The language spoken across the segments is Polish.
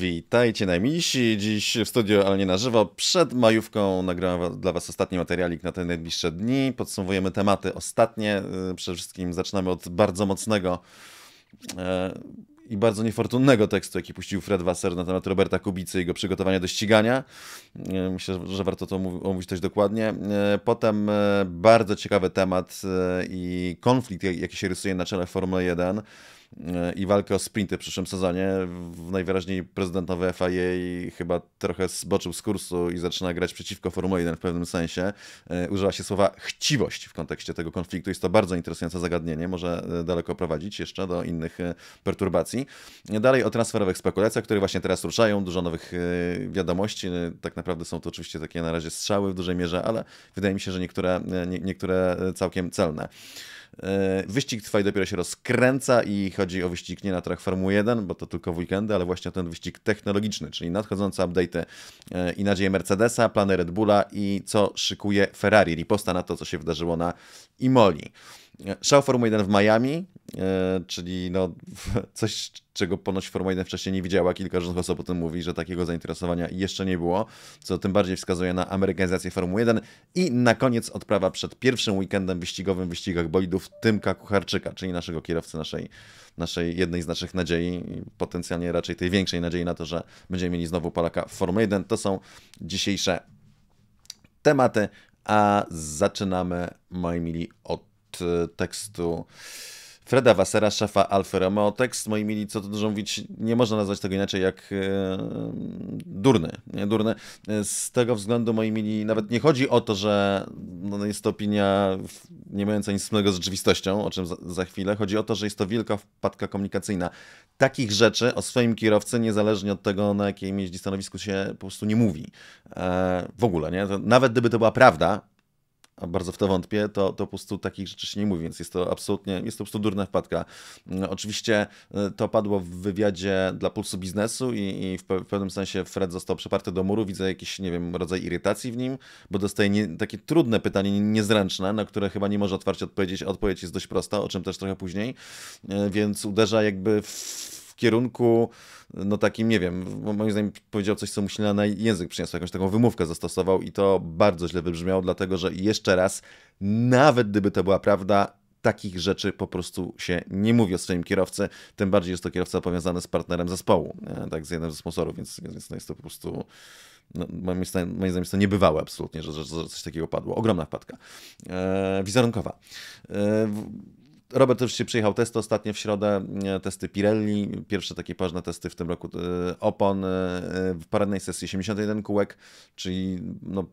Witajcie najmilsi, dziś w studio, ale nie na żywo. Przed majówką nagrałem dla Was ostatni materialik na te najbliższe dni. Podsumowujemy tematy ostatnie. Y, przede wszystkim zaczynamy od bardzo mocnego y, i bardzo niefortunnego tekstu, jaki puścił Fred Wasser na temat Roberta Kubicy i jego przygotowania do ścigania. Y, myślę, że warto to omówić dość dokładnie. Potem bardzo ciekawy temat i konflikt, jaki się rysuje na czele Formuły 1 E, i walkę o sprinty w przyszłym sezonie. Najwyraźniej prezydent nowy FIA chyba trochę zboczył z kursu i zaczyna grać przeciwko Formule 1 w pewnym sensie. E, Używa się słowa chciwość w kontekście tego konfliktu. Jest to bardzo interesujące zagadnienie, może e, daleko prowadzić jeszcze do innych perturbacji. Dalej o transferowych spekulacjach, które właśnie teraz ruszają. Dużo nowych wiadomości. Tak naprawdę są to oczywiście takie na razie strzały w dużej mierze, ale wydaje mi się, że niektóre, nie, niektóre całkiem celne. E, wyścig trwa i dopiero się rozkręca i chodzi o wyścig nie na trach Formuły 1, bo to tylko w weekendy, ale właśnie o ten wyścig technologiczny, czyli nadchodzące update e, i nadzieje Mercedesa, plany Red Bulla i co szykuje Ferrari. Riposta na to, co się wydarzyło na Imoli. Szał Formuły 1 w Miami, e, czyli no, coś, czego ponoć Formuła 1 wcześniej nie widziała. Kilka różnych osób o tym mówi, że takiego zainteresowania jeszcze nie było, co tym bardziej wskazuje na amerykanizację Formuły 1. I na koniec odprawa przed pierwszym weekendem wyścigowym w wyścigach bolidów Tymka Kucharczyka, czyli naszego kierowcy, naszej, naszej jednej z naszych nadziei, potencjalnie raczej tej większej nadziei na to, że będziemy mieli znowu Polaka w 1. To są dzisiejsze tematy, a zaczynamy, moi mili, od Y, tekstu Freda Wassera, szefa Alfa Romeo. Tekst, moi mili, co tu dużo mówić, nie można nazwać tego inaczej jak y, durny. Nie, durny. Z tego względu, moi mili, nawet nie chodzi o to, że no, jest to opinia nie mająca nic wspólnego z rzeczywistością, o czym za, za chwilę. Chodzi o to, że jest to wielka wpadka komunikacyjna. Takich rzeczy o swoim kierowcy, niezależnie od tego, na jakim jeździ stanowisku, się po prostu nie mówi. E, w ogóle, nie? To nawet gdyby to była prawda, a bardzo w to wątpię, to, to po prostu takich rzeczy się nie mówi, więc jest to absolutnie, jest to po prostu durna wpadka. Mm, oczywiście y, to padło w wywiadzie dla Pulsu Biznesu i, i w, w pewnym sensie Fred został przeparty do muru, widzę jakiś, nie wiem, rodzaj irytacji w nim, bo dostaje nie, takie trudne pytanie, niezręczne, na które chyba nie może otwarcie odpowiedzieć, a odpowiedź jest dość prosta, o czym też trochę później, y, więc uderza jakby w kierunku, no takim, nie wiem, moim zdaniem powiedział coś, co mu się na język przyniosło, jakąś taką wymówkę zastosował i to bardzo źle wybrzmiało, dlatego że jeszcze raz, nawet gdyby to była prawda, takich rzeczy po prostu się nie mówi o swoim kierowcy, tym bardziej jest to kierowca powiązany z partnerem zespołu, tak, z jednym ze sponsorów, więc, więc to jest to po prostu... No, moim, zdaniem, moim zdaniem jest to niebywałe absolutnie, że, że, że coś takiego padło. Ogromna wpadka. E, wizerunkowa. E, w Robert już się przyjechał testy ostatnio w środę, e, testy Pirelli, pierwsze takie poważne testy w tym roku e, opon e, w porannej sesji 71 kółek, czyli no,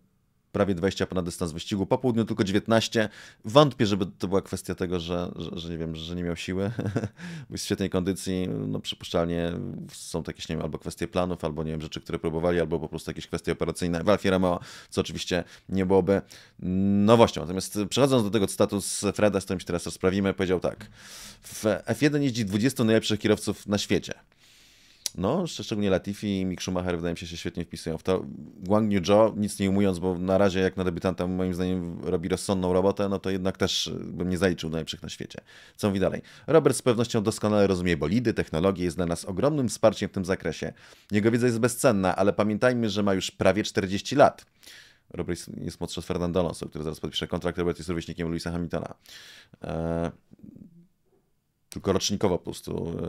prawie 20 ponad dystans wyścigu, po południu tylko 19. Wątpię, żeby to była kwestia tego, że, że, że nie wiem, że nie miał siły, bo jest w świetnej kondycji, no przypuszczalnie są takie, jakieś, nie wiem, albo kwestie planów, albo nie wiem, rzeczy, które próbowali, albo po prostu jakieś kwestie operacyjne w Alfie Romeo, co oczywiście nie byłoby nowością. Natomiast przechodząc do tego cytatu z Freda, z którym się teraz rozprawimy, powiedział tak. W F1 jeździ 20 najlepszych kierowców na świecie. No, szczególnie Latifi i Mick Schumacher wydaje mi się, się świetnie wpisują w to. Guang Yu Zhou, nic nie umując, bo na razie jak na debiutanta moim zdaniem robi rozsądną robotę, no to jednak też bym nie zaliczył najlepszych na świecie. Co mówi dalej? Robert z pewnością doskonale rozumie bolidy, technologię, jest dla nas ogromnym wsparciem w tym zakresie. Jego wiedza jest bezcenna, ale pamiętajmy, że ma już prawie 40 lat. Robert jest młodszy od Fernando Alonso, który zaraz podpisze kontrakt, Robert jest rówieśnikiem Luisa Hamiltona. Eee tylko rocznikowo po prostu.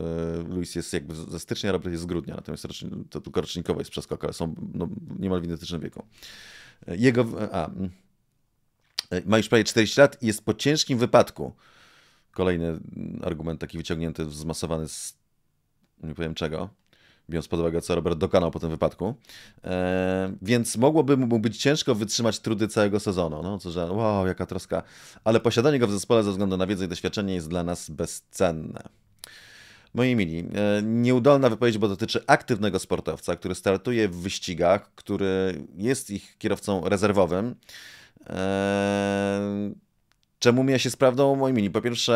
E, Luis jest jakby ze stycznia, Robert jest z grudnia, natomiast to tylko rocznikowo jest przeskok, ale są no, niemal w identycznym wieku. E, jego, a, mm. e, ma już prawie 40 lat i jest po ciężkim wypadku. Kolejny argument taki wyciągnięty, zmasowany z nie powiem czego biorąc pod uwagę, co Robert dokonał po tym wypadku. E, więc mogłoby mu być ciężko wytrzymać trudy całego sezonu. No, co, że wow, jaka troska. Ale posiadanie go w zespole ze względu na wiedzę i doświadczenie jest dla nas bezcenne. Moi mili, e, nieudolna wypowiedź, bo dotyczy aktywnego sportowca, który startuje w wyścigach, który jest ich kierowcą rezerwowym. Eee Czemu mija się z prawdą? mini? Po pierwsze,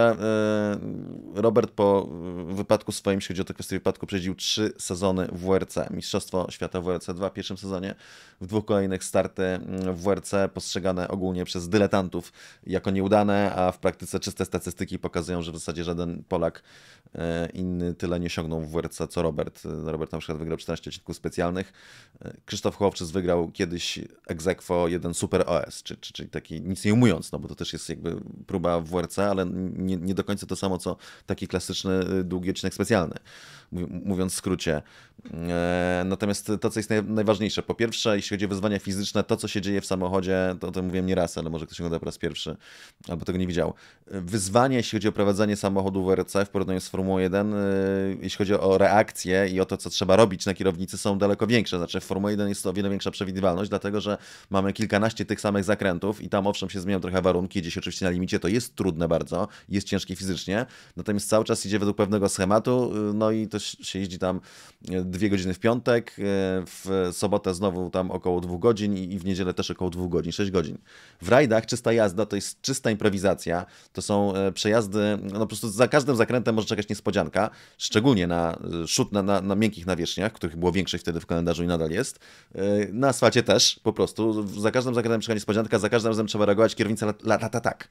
e, Robert po wypadku swoim, jeśli chodzi o tę kwestię wypadku, przejeździł trzy sezony w WRC. Mistrzostwo Świata WRC 2 w pierwszym sezonie, w dwóch kolejnych starty mm, w WRC postrzegane ogólnie przez dyletantów jako nieudane, a w praktyce czyste statystyki pokazują, że w zasadzie żaden Polak e, inny tyle nie sięgnął w WRC co Robert. Robert na przykład wygrał 14 odcinków specjalnych. E, Krzysztof Chłopczyc wygrał kiedyś egzekwo jeden Super OS, czyli taki nic nie umując, no bo to też jest jakby próba WRC, ale nie, nie do końca to samo, co taki klasyczny y, długi odcinek specjalny, mówiąc w skrócie. E, natomiast to, co jest najważniejsze, po pierwsze, jeśli chodzi o wyzwania fizyczne, to, co się dzieje w samochodzie, to o tym mówiłem nie raz, ale może ktoś ogląda po raz pierwszy albo tego nie widział. Wyzwanie, jeśli chodzi o prowadzenie samochodu WRC w porównaniu z Formułą 1, y, jeśli chodzi o reakcję i o to, co trzeba robić na kierownicy, są daleko większe. Znaczy, w Formule 1 jest to o wiele większa przewidywalność, dlatego że mamy kilkanaście tych samych zakrętów i tam owszem się zmieniają trochę warunki, gdzieś oczywiście na limicie, to jest trudne bardzo, jest ciężkie fizycznie, natomiast cały czas idzie według pewnego schematu, y, no i to się jeździ tam y, dwie godziny w piątek, y, w sobotę znowu tam około dwóch godzin i w niedzielę też około dwóch godzin, sześć godzin. W rajdach czysta jazda to jest czysta improwizacja, to są e, przejazdy, no po prostu za każdym zakrętem może czekać niespodzianka, szczególnie na szut na, na, na miękkich nawierzchniach, których było większej wtedy w kalendarzu i nadal jest. E, na asfalcie też po prostu, za każdym zakrętem czeka niespodzianka, za każdym razem trzeba reagować, kierownica lata tak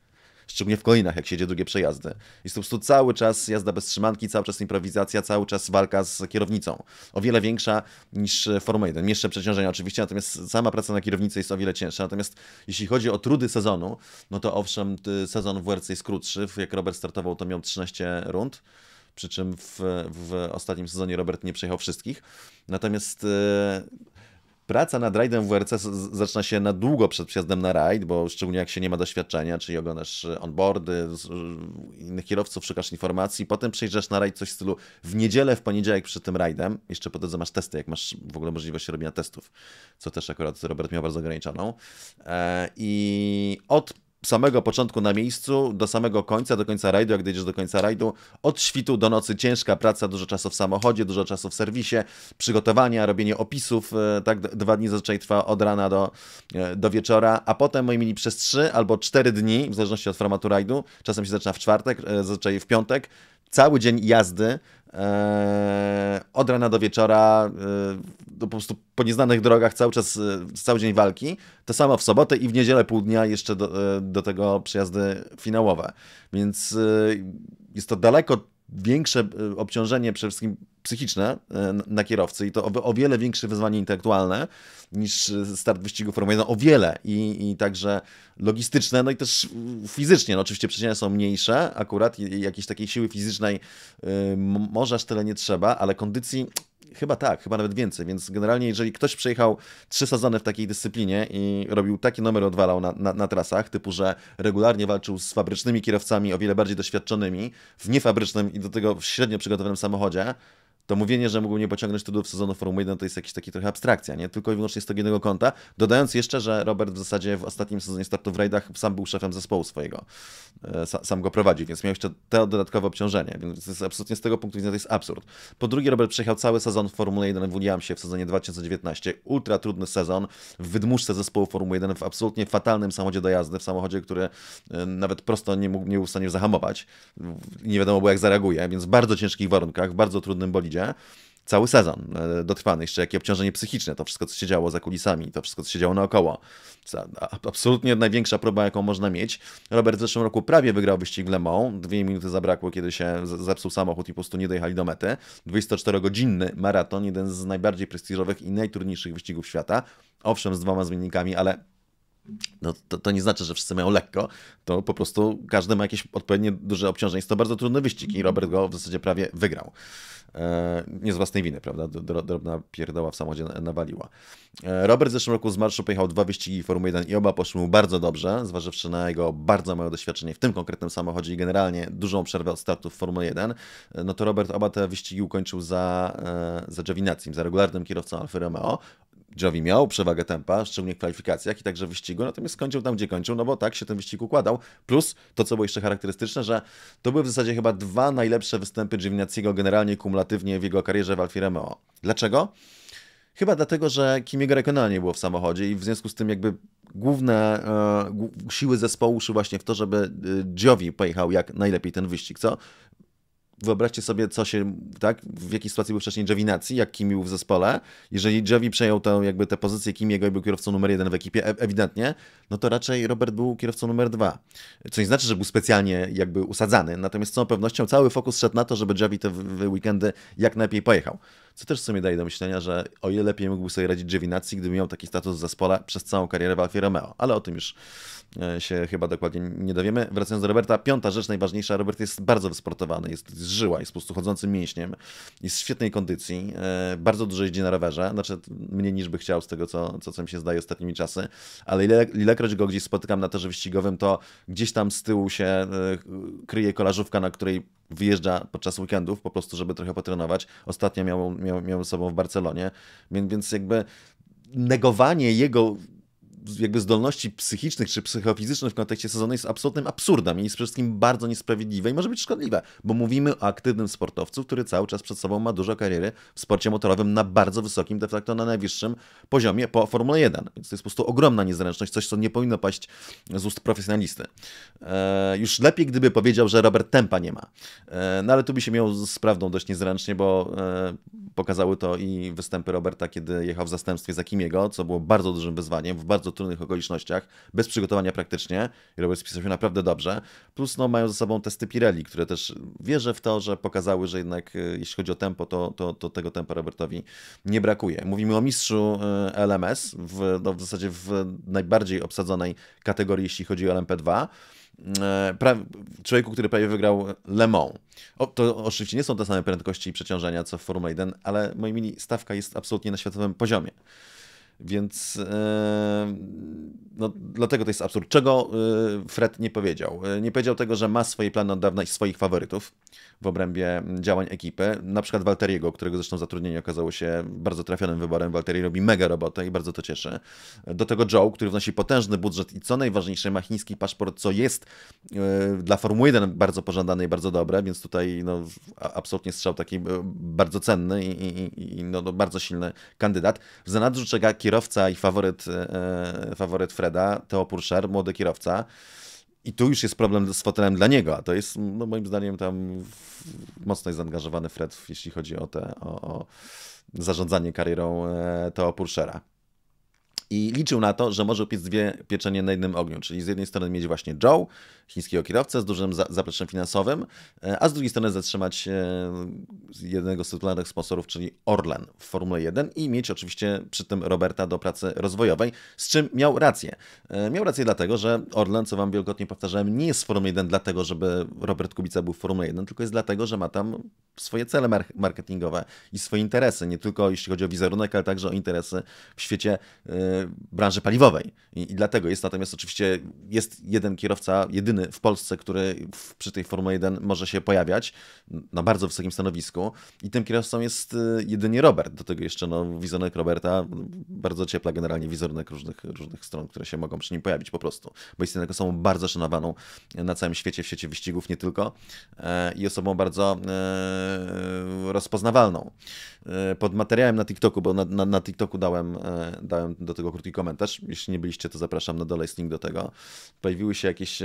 szczególnie w kolinach, jak siedzie drugie przejazdy. Jest to po prostu cały czas jazda bez trzymanki, cały czas improwizacja, cały czas walka z kierownicą. O wiele większa niż e, Formuła 1. Mniejsze przeciążenia oczywiście, natomiast sama praca na kierownicy jest o wiele cięższa. Natomiast jeśli chodzi o trudy sezonu, no to owszem, sezon w WRC jest krótszy. Jak Robert startował, to miał 13 rund przy czym w, w ostatnim sezonie Robert nie przejechał wszystkich. Natomiast e, praca nad rajdem w WRC zaczyna się na długo przed przyjazdem na rajd, bo szczególnie jak się nie ma doświadczenia, czyli oglądasz e, onboardy, e, innych kierowców, szukasz informacji, potem przejrzesz na rajd coś w stylu w niedzielę, w poniedziałek przed tym rajdem, jeszcze po drodze masz testy, jak masz w ogóle możliwość robienia testów, co też akurat Robert miał bardzo ograniczoną. E, I od samego początku na miejscu, do samego końca, do końca rajdu, jak dojdziesz do końca rajdu, od świtu do nocy ciężka praca, dużo czasu w samochodzie, dużo czasu w serwisie, przygotowania, robienie opisów, e, tak, dwa dni zazwyczaj trwa od rana do, e, do wieczora, a potem, moi mieli przez trzy albo cztery dni, w zależności od formatu rajdu, czasem się zaczyna w czwartek, e, zazwyczaj w piątek, cały dzień jazdy, Eee, od rana do wieczora, eee, po prostu po nieznanych drogach cały czas, e, cały dzień walki. To samo w sobotę i w niedzielę pół dnia jeszcze do, e, do tego przyjazdy finałowe. Więc e, jest to daleko większe obciążenie przede wszystkim psychiczne e, na kierowcy i to o wiele większe wyzwanie intelektualne niż e, start wyścigu Formuły 1, o wiele i, i także logistyczne, no i też fizycznie, no oczywiście przecienia są mniejsze akurat jakiejś takiej siły fizycznej y, może aż tyle nie trzeba, ale kondycji chyba tak, chyba nawet więcej, więc generalnie jeżeli ktoś przejechał trzy sezony w takiej dyscyplinie i robił taki numer odwalał na, na, na, trasach, typu, że regularnie walczył z fabrycznymi kierowcami, o wiele bardziej doświadczonymi, w niefabrycznym i do tego średnio przygotowanym samochodzie, to mówienie, że mógłby nie pociągnąć tytułów sezonu Formuły 1 to jest jakiś taki trochę abstrakcja, nie? Tylko i wyłącznie z tego jednego kąta, dodając jeszcze, że Robert w zasadzie w ostatnim sezonie startu w rajdach sam był szefem zespołu swojego, e, sam go prowadził, więc miał jeszcze te dodatkowe obciążenie, więc absolutnie z tego punktu widzenia to jest absurd. Po drugie, Robert przejechał cały sezon w Formule 1 w się w sezonie 2019, ultra trudny sezon, w wydmuszce zespołu Formuły 1 w absolutnie fatalnym samochodzie dojazdy, w samochodzie, który e, nawet prosto nie, mógł, nie był w stanie zahamować, nie wiadomo było jak zareaguje, więc w bardzo ciężkich warunkach, w bardzo trudnym bolidzie, idzie, cały sezon e, dotrwany, jeszcze jakie obciążenie psychiczne, to wszystko, co się działo za kulisami, to wszystko, co się działo naokoło. Absolutnie największa próba, jaką można mieć. Robert w zeszłym roku prawie wygrał wyścig w Le Mans, dwie minuty zabrakło, kiedy się zepsuł samochód i po prostu nie dojechali do mety. 24-godzinny maraton, jeden z najbardziej prestiżowych i najtrudniejszych wyścigów świata. Owszem, z dwoma zmiennikami, ale no to, to, nie znaczy, że wszyscy mają lekko, to po prostu każdy ma jakieś odpowiednie duże obciążenie. Jest to bardzo trudny wyścig i mhm. Robert go w zasadzie prawie wygrał. E, nie z własnej winy, prawda? Drobna pierdoła w samochodzie nawaliła. E, Robert w zeszłym roku z marszu pojechał dwa wyścigi Formuły 1 i oba poszły mu bardzo dobrze, zważywszy na jego bardzo małe doświadczenie w tym konkretnym samochodzie i generalnie dużą przerwę od startu w Formuły 1. E, no to Robert oba te wyścigi ukończył za, e, za Giovinazzi, za regularnym kierowcą Alfa Romeo. Jovi miał przewagę tempa, szczególnie w kwalifikacjach i także wyścigu, natomiast skończył tam, gdzie kończył, no bo tak się ten wyścig układał. Plus to, co było jeszcze charakterystyczne, że to były w zasadzie chyba dwa najlepsze występy Giovinazziego generalnie kumulatywnie w jego karierze w Alfie Romeo. Dlaczego? Chyba dlatego, że Kimiego Rekona nie było w samochodzie i w związku z tym jakby główne e, siły zespołu szły właśnie w to, żeby Dziowi e, pojechał jak najlepiej ten wyścig, co wyobraźcie sobie, co się, tak, w jakiej sytuacji był wcześniej Jevinacji, jak Kimi był w zespole. Jeżeli Jevi przejął tę, jakby tę pozycję Kimiego i był kierowcą numer jeden w ekipie, e, ewidentnie, no to raczej Robert był kierowcą numer dwa. Co nie znaczy, że był specjalnie jakby usadzany, natomiast z całą pewnością cały fokus szedł na to, żeby Jevi te weekendy jak najlepiej pojechał. Co też w sumie daje do myślenia, że o ile lepiej mógłby sobie radzić Giovinazzi, gdyby miał taki status w zespole przez całą karierę w Alfie Romeo. Ale o tym już E, się chyba dokładnie nie dowiemy. Wracając do Roberta, piąta rzecz najważniejsza, Robert jest bardzo wysportowany, jest z żyła, jest po prostu chodzącym mięśniem, jest w świetnej kondycji, e, bardzo dużo jeździ na rowerze, znaczy mniej niż by chciał z tego, co, co, co mi się zdaje ostatnimi czasy, ale ile, ilekroć go gdzieś spotykam na torze wyścigowym, to gdzieś tam z tyłu się e, kryje kolażówka, na której wyjeżdża podczas weekendów, po prostu, żeby trochę potrenować. Ostatnio miał, miał, miał sobą w Barcelonie, więc jakby negowanie jego jakby zdolności psychicznych czy psychofizycznych w kontekście sezonu jest absolutnym absurdem i jest przede wszystkim bardzo niesprawiedliwe i może być szkodliwe, bo mówimy o aktywnym sportowcu, który cały czas przed sobą ma dużo kariery w sporcie motorowym na bardzo wysokim, de facto na najwyższym poziomie po Formule 1. Więc to jest po prostu ogromna niezręczność, coś, co nie powinno paść z ust profesjonalisty. E, już lepiej, gdyby powiedział, że Robert tempa nie ma. E, no ale tu by się miał z prawdą dość niezręcznie, bo e, Pokazały to i występy Roberta, kiedy jechał w zastępstwie za Kimiego, co było bardzo dużym wyzwaniem, w bardzo trudnych okolicznościach, bez przygotowania praktycznie. I Robert spisał się naprawdę dobrze. Plus no, mają ze sobą testy Pirelli, które też wierzę w to, że pokazały, że jednak y, jeśli chodzi o tempo, to, to, to tego tempa Robertowi nie brakuje. Mówimy o mistrzu y, LMS, w, no, w zasadzie w najbardziej obsadzonej kategorii, jeśli chodzi o LMP2. E, człowieku, który prawie wygrał Le Mans. O, to oczywiście nie są te same prędkości i przeciążenia co w Formule 1, ale moim mini stawka jest absolutnie na światowym poziomie. Więc e, no, dlatego to jest absurd. Czego e, Fred nie powiedział? Nie powiedział tego, że ma swoje plany od dawna i swoich faworytów, w obrębie działań ekipy. Na przykład Walteriego, którego zresztą zatrudnienie okazało się bardzo trafionym wyborem. Walteri robi mega robotę i bardzo to cieszy. Do tego Joe, który wnosi potężny budżet i co najważniejsze ma chiński paszport, co jest e, dla Formuły 1 bardzo pożądane i bardzo dobre, więc tutaj no, absolutnie strzał taki e, bardzo cenny i, i, i no, no, bardzo silny kandydat. W zanadrzu czeka kierowca i faworyt, e, faworyt Freda, Teo Purcher, młody kierowca i tu już jest problem z fotelem dla niego, a to jest no, moim zdaniem tam mocno jest zaangażowany Fred, jeśli chodzi o, te, o, o zarządzanie karierą e, Teo Purszera. I liczył na to, że może upiec dwie pieczenie na jednym ogniu, czyli z jednej strony mieć właśnie Joe chińskiego kierowcę z dużym za zapleczem finansowym, e, a z drugiej strony zatrzymać e, jednego z tytularnych sponsorów, czyli Orlen w Formule 1 i mieć oczywiście przy tym Roberta do pracy rozwojowej, z czym miał rację. E, miał rację dlatego, że Orlen, co wam wielokrotnie powtarzałem, nie jest w Formule 1 dlatego, żeby Robert Kubica był w Formule 1, tylko jest dlatego, że ma tam swoje cele marketingowe i swoje interesy, nie tylko jeśli chodzi o wizerunek, ale także o interesy w świecie branży paliwowej. I, i dlatego jest natomiast oczywiście jest jeden kierowca, jedyny jedyny w Polsce, który w, przy tej Formule 1 może się pojawiać na bardzo wysokim stanowisku i tym kierowcą jest y, jedynie Robert. Do tego jeszcze no, wizerunek Roberta, bardzo ciepła generalnie wizerunek różnych, różnych stron, które się mogą przy nim pojawić po prostu, bo jest jednego są bardzo szanowaną na całym świecie, w sieci wyścigów nie tylko e, i osobą bardzo e, rozpoznawalną. E, pod materiałem na TikToku, bo na, na, na TikToku dałem, dałem do tego krótki komentarz, jeśli nie byliście, to zapraszam na dole link do tego. Pojawiły się jakieś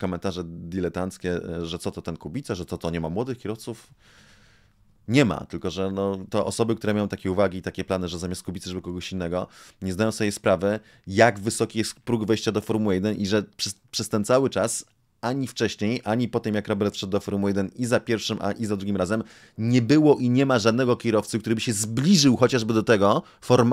komentarze diletanckie, e, że co to ten Kubica, że co to nie ma młodych kierowców. Nie ma, tylko że no, to osoby, które mają takie uwagi i takie plany, że zamiast Kubicy, żeby kogoś innego, nie zdają sobie sprawy, jak wysoki jest próg wejścia do Formuły 1 i że przez, przez ten cały czas ani wcześniej, ani po tym jak Robert wszedł do Formuły 1 i za pierwszym, a i za drugim razem, nie było i nie ma żadnego kierowcy, który by się zbliżył chociażby do tego,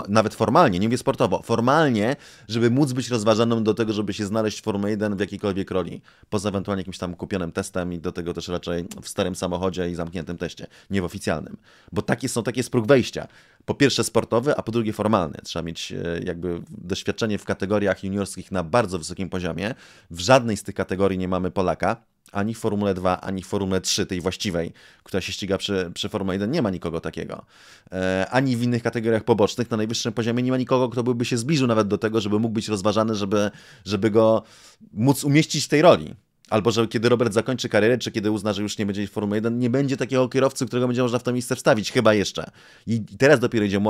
nawet formalnie, nie mówię sportowo, formalnie, żeby móc być rozważanym do tego, żeby się znaleźć w Formule 1 w jakiejkolwiek roli. Poza ewentualnie jakimś tam kupionym testem i do tego też raczej w starym samochodzie i zamkniętym teście, nie w oficjalnym. Bo takie są takie próg wejścia po pierwsze sportowy, a po drugie formalny. Trzeba mieć e, jakby doświadczenie w kategoriach juniorskich na bardzo wysokim poziomie. W żadnej z tych kategorii nie mamy Polaka ani w Formule 2, ani w Formule 3, tej właściwej, która się ściga przy, przy Formule 1, nie ma nikogo takiego. E, ani w innych kategoriach pobocznych, na najwyższym poziomie nie ma nikogo, kto byłby się zbliżył nawet do tego, żeby mógł być rozważany, żeby, żeby go móc umieścić w tej roli. Albo że kiedy Robert zakończy karierę, czy kiedy uzna, że już nie będzie Formule 1, nie będzie takiego kierowcy, którego będzie można w to miejsce wstawić, chyba jeszcze. I teraz dopiero idzie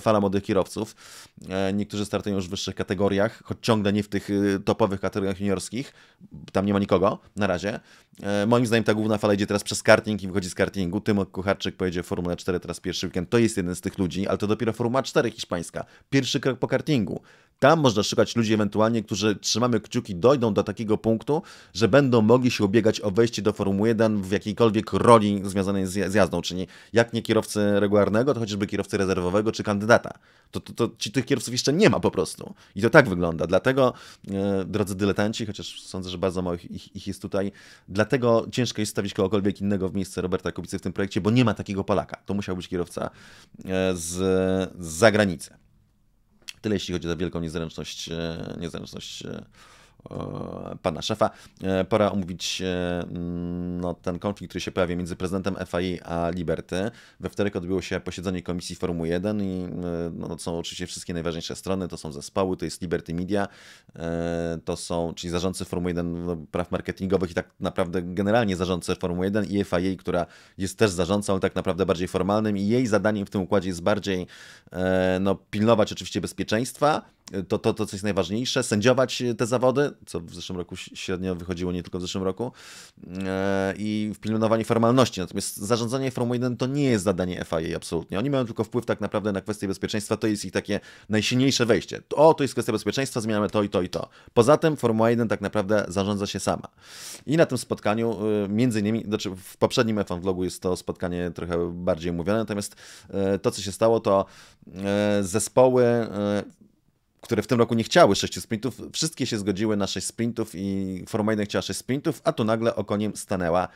fala młodych kierowców. E, niektórzy startują już w wyższych kategoriach, choć ciągle nie w tych e, topowych kategoriach juniorskich. Tam nie ma nikogo na razie. E, moim zdaniem ta główna fala idzie teraz przez karting i wychodzi z kartingu. Tym Kucharczyk pojedzie w Formule 4 teraz pierwszy weekend. To jest jeden z tych ludzi, ale to dopiero Formuła 4 hiszpańska. Pierwszy krok po kartingu. Tam można szukać ludzi ewentualnie, którzy trzymamy kciuki, dojdą do takiego punktu, że będą mogli się ubiegać o wejście do Formuły 1 w jakiejkolwiek roli związanej z jazdą, czyli jak nie kierowcy regularnego, to chociażby kierowcy rezerwowego czy kandydata. To, to, to ci tych kierowców jeszcze nie ma po prostu. I to tak wygląda. Dlatego, e, drodzy dyletanci, chociaż sądzę, że bardzo mało ich, ich, ich jest tutaj, dlatego ciężko jest stawić kogokolwiek innego w miejsce Roberta Kubicy w tym projekcie, bo nie ma takiego Polaka. To musiał być kierowca e, z, z zagranicy. Tyle jeśli chodzi o wielką niezręczność, e, niezręczność e, E, pana szefa. E, pora omówić e, mm, no, ten konflikt, który się pojawia między prezydentem FAI a Liberty. We wtorek odbyło się posiedzenie Komisji Formuły 1 i no, są oczywiście wszystkie najważniejsze strony, to są zespoły, to jest Liberty Media, to są, czyli zarządcy Formuły 1 no, praw marketingowych i tak naprawdę generalnie zarządcy Formuły 1 i FIA, która jest też zarządcą, ale tak naprawdę bardziej formalnym i jej zadaniem w tym układzie jest bardziej no, pilnować oczywiście bezpieczeństwa, to, to, to, co jest najważniejsze, sędziować e, te zawody, co w zeszłym roku średnio wychodziło, nie tylko w zeszłym roku, e, i pilnowanie formalności. Natomiast zarządzanie Formuły 1 to nie jest zadanie FIA absolutnie. Oni mają tylko wpływ tak naprawdę na kwestie bezpieczeństwa, to jest ich takie najsilniejsze wejście. O, to jest kwestia bezpieczeństwa, zmieniamy to i to i to. Poza tym Formuła 1 tak naprawdę zarządza się sama. I na tym spotkaniu, e, między innymi, znaczy w poprzednim F1 vlogu jest to spotkanie trochę bardziej omówione, natomiast to, co się stało, to zespoły które w tym roku nie chciały 6 sprintów, wszystkie się zgodziły na 6 sprintów i formalnie 1 chciała 6 sprintów, a tu nagle okoniem stanęła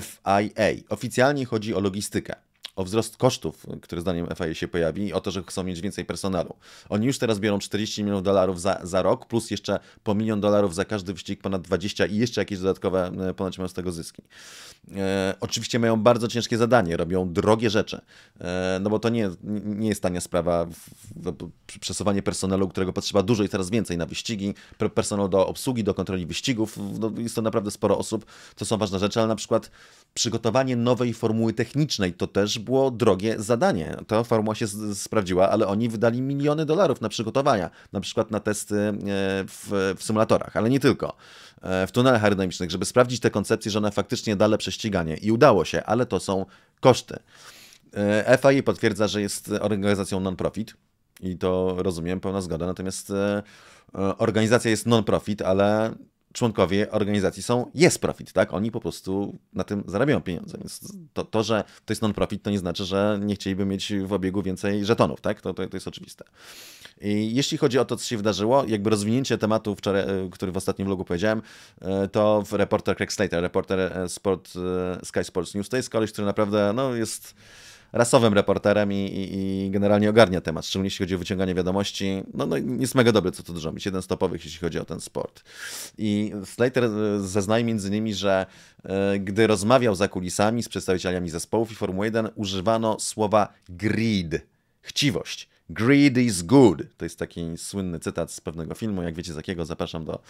FIA. Oficjalnie chodzi o logistykę o wzrost kosztów, który zdaniem FIA się pojawi, i o to, że chcą mieć więcej personelu. Oni już teraz biorą 40 milionów dolarów za, za rok, plus jeszcze po milion dolarów za każdy wyścig ponad 20 i jeszcze jakieś dodatkowe e, ponoć mają z tego zyski. E, oczywiście mają bardzo ciężkie zadanie, robią drogie rzeczy, e, no bo to nie, nie jest tania sprawa, przesuwanie personelu, którego potrzeba dużo i coraz więcej na wyścigi, personel do obsługi, do kontroli wyścigów, no jest to naprawdę sporo osób, to są ważne rzeczy, ale na przykład przygotowanie nowej formuły technicznej to też było drogie zadanie. Ta formuła się sprawdziła, ale oni wydali miliony dolarów na przygotowania, na przykład na testy e, w, w symulatorach, ale nie tylko, e, w tunelach aerodynamicznych, żeby sprawdzić te koncepcje, że one faktycznie dalej prześciganie I udało się, ale to są koszty. E, FIA potwierdza, że jest organizacją non-profit i to rozumiem, pełna zgoda, natomiast organizacja jest non-profit, ale członkowie organizacji są jest profit, tak? Oni po prostu na tym zarabiają pieniądze. Więc to, to że to jest non-profit, to nie znaczy, że nie chcieliby mieć w obiegu więcej żetonów, tak? To, to, to jest oczywiste. I jeśli chodzi o to, co się wydarzyło, jakby rozwinięcie tematu, wczoraj, e, który w ostatnim vlogu powiedziałem, e, to w reporter Craig Slater, reporter e, sport, Sky Sports News, to jest koleś, który naprawdę no, jest rasowym reporterem i, i, i, generalnie ogarnia temat, szczególnie jeśli chodzi o wyciąganie wiadomości. No, no jest mega dobry, co tu dużo mieć, jeden stopowych, jeśli chodzi o ten sport. I Slater e, zeznaje między innymi, że e, gdy rozmawiał za kulisami z przedstawicielami zespołów i Formuły 1, używano słowa greed, chciwość. Greed is good. To jest taki słynny cytat z pewnego filmu. Jak wiecie z jakiego, zapraszam do,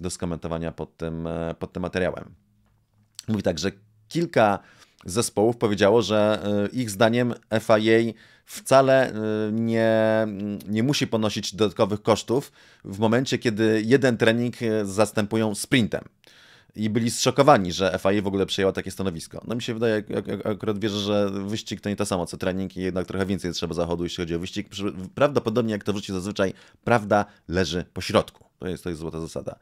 do skomentowania pod tym, e, pod tym materiałem. Mówi tak, że kilka zespołów powiedziało, że y, ich zdaniem FIA wcale y, nie, nie musi ponosić dodatkowych kosztów w momencie, kiedy jeden trening y, zastępują sprintem. I byli zszokowani, że FIA w ogóle przyjęła takie stanowisko. No mi się wydaje, jak akurat wierzę, że wyścig to nie to samo co trening i jednak trochę więcej trzeba zachodu, jeśli chodzi o wyścig. Prawdopodobnie, jak to w zazwyczaj, prawda leży po środku. To jest, to jest złota zasada.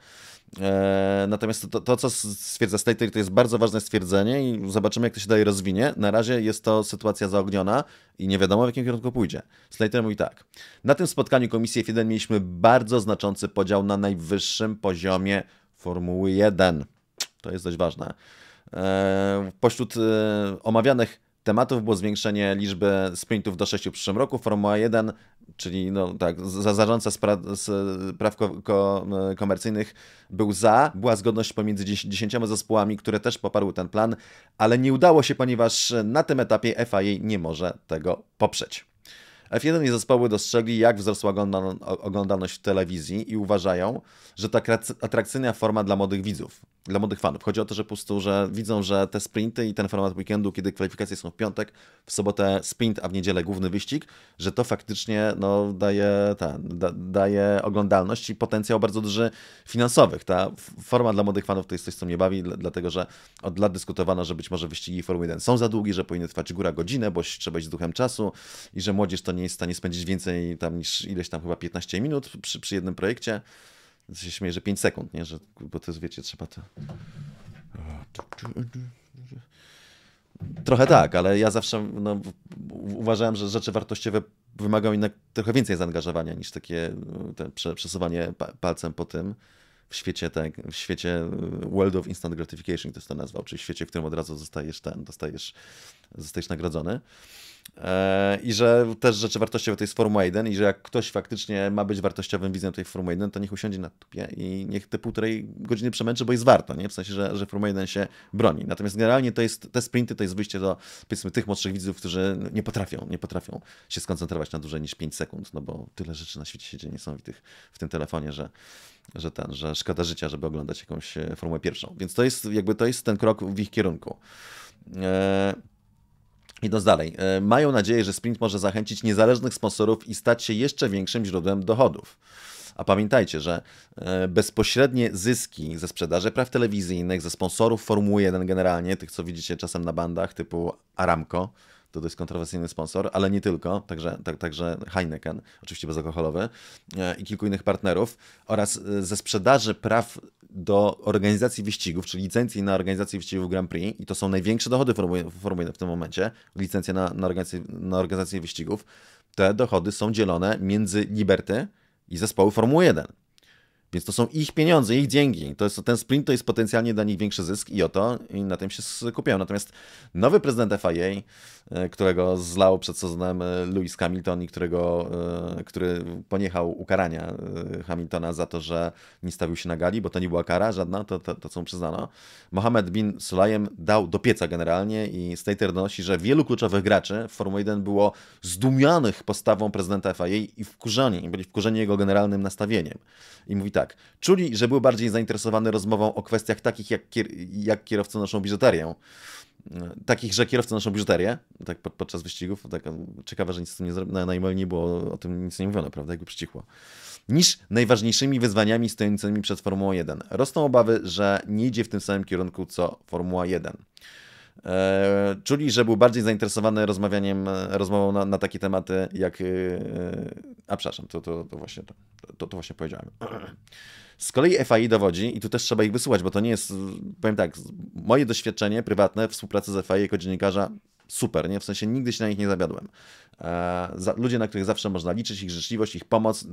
E, natomiast to, to, co stwierdza Slater, to jest bardzo ważne stwierdzenie i zobaczymy, jak to się dalej rozwinie. Na razie jest to sytuacja zaogniona i nie wiadomo, w jakim kierunku pójdzie. Slater mówi tak. Na tym spotkaniu Komisji F1 mieliśmy bardzo znaczący podział na najwyższym poziomie Formuły 1. To jest dość ważne. E, pośród e, omawianych tematów było zwiększenie liczby sprintów do 6 w przyszłym roku. Formuła 1 czyli no tak, zarządca spra z praw ko ko e, komercyjnych był za, była zgodność pomiędzy dziesięcioma zespołami, które też poparły ten plan, ale nie udało się, ponieważ na tym etapie FIA nie może tego poprzeć. F1 i zespoły dostrzegli, jak wzrosła oglądalność w telewizji i uważają, że to atrakcyjna forma dla młodych widzów dla młodych fanów. Chodzi o to, że po prostu, że widzą, że te sprinty i ten format weekendu, kiedy kwalifikacje są w piątek, w sobotę sprint, a w niedzielę główny wyścig, że to faktycznie no, daje, ta, da, daje oglądalność i potencjał bardzo duży finansowych. Ta forma dla młodych fanów to jest coś, co mnie bawi, dlatego że od lat dyskutowano, że być może wyścigi Formuły 1 są za długie, że powinny trwać góra godzinę, bo trzeba iść z duchem czasu i że młodzież to nie jest w stanie spędzić więcej tam niż ileś tam chyba 15 minut przy, przy jednym projekcie się śmieję, że 5 sekund, nie? Że, bo to jest, wiecie, trzeba to... Trochę tak, ale ja zawsze no, uważałem, że rzeczy wartościowe wymagają jednak trochę więcej zaangażowania niż takie no, te, przesuwanie palcem po tym w świecie, tak, w świecie y, World of Instant Gratification, to jest to nazwał, czyli w świecie, w którym od razu zostajesz ten, dostajesz, zostajesz nagrodzony. E, I że też rzeczy wartościowe to jest Formuła 1 i że jak ktoś faktycznie ma być wartościowym widzem tej Formuły 1, to niech usiądzie na tupie i niech te półtorej godziny przemęczy, bo jest warto, nie? W sensie, że, że Formuła 1 się broni. Natomiast generalnie to jest, te sprinty to jest wyjście do, powiedzmy, tych młodszych widzów, którzy nie potrafią, nie potrafią się skoncentrować na dłużej niż 5 sekund, no bo tyle rzeczy na świecie się dzieje niesamowitych w tym telefonie, że, że, ten, że szkoda życia, żeby oglądać jakąś e, Formułę pierwszą. Więc to jest, jakby to jest ten krok w ich kierunku. Eee Idąc dalej, e, mają nadzieję, że sprint może zachęcić niezależnych sponsorów i stać się jeszcze większym źródłem dochodów. A pamiętajcie, że e, bezpośrednie zyski ze sprzedaży praw telewizyjnych, ze sponsorów Formuły 1 generalnie, tych co widzicie czasem na bandach typu Aramco, to to jest kontrowersyjny sponsor, ale nie tylko, także, tak, także Heineken, oczywiście bezalkoholowy, e, i kilku innych partnerów, oraz ze sprzedaży praw do organizacji wyścigów, czyli licencji na organizację wyścigów Grand Prix, i to są największe dochody Formuły, Formuły w tym momencie, licencje na, na, organizację, na organizację wyścigów, te dochody są dzielone między Liberty i zespoły Formuły 1. Więc to są ich pieniądze, ich dzięki. To jest, ten sprint to jest potencjalnie dla nich większy zysk i oto i na tym się skupiają. Natomiast nowy prezydent FIA, e, którego zlał przed sezonem e, Lewis Hamilton i którego, e, który poniechał ukarania Hamiltona za to, że nie stawił się na gali, bo to nie była kara żadna, to, to, to co mu przyznano. Mohamed bin Sulayem dał do pieca generalnie i Stater donosi, że wielu kluczowych graczy w Formule 1 było zdumionych postawą prezydenta FIA i wkurzeni, byli wkurzeni jego generalnym nastawieniem. I mówi tak, tak. Czuli, że był bardziej zainteresowany rozmową o kwestiach takich, jak, kier jak kierowcy noszą biżuterię. Takich, że kierowcy noszą biżuterię, tak pod, podczas wyścigów. Tak, ciekawe, że nic z tym nie zrobiono. Na, na nie było o tym nic nie mówiono, prawda? Jakby przycichło. Niż najważniejszymi wyzwaniami stojącymi przed Formułą 1. Rosną obawy, że nie idzie w tym samym kierunku co Formuła 1. E, czuli, że był bardziej zainteresowany rozmawianiem, e, rozmową na, na takie tematy jak... E, a przepraszam, to, to, to właśnie, to, to, właśnie powiedziałem. Z kolei FAI dowodzi, i tu też trzeba ich wysłuchać, bo to nie jest, powiem tak, moje doświadczenie prywatne współpracy z FAI jako dziennikarza super, nie? W sensie nigdy się na nich nie zawiodłem. E, ludzie, na których zawsze można liczyć, ich życzliwość, ich pomoc,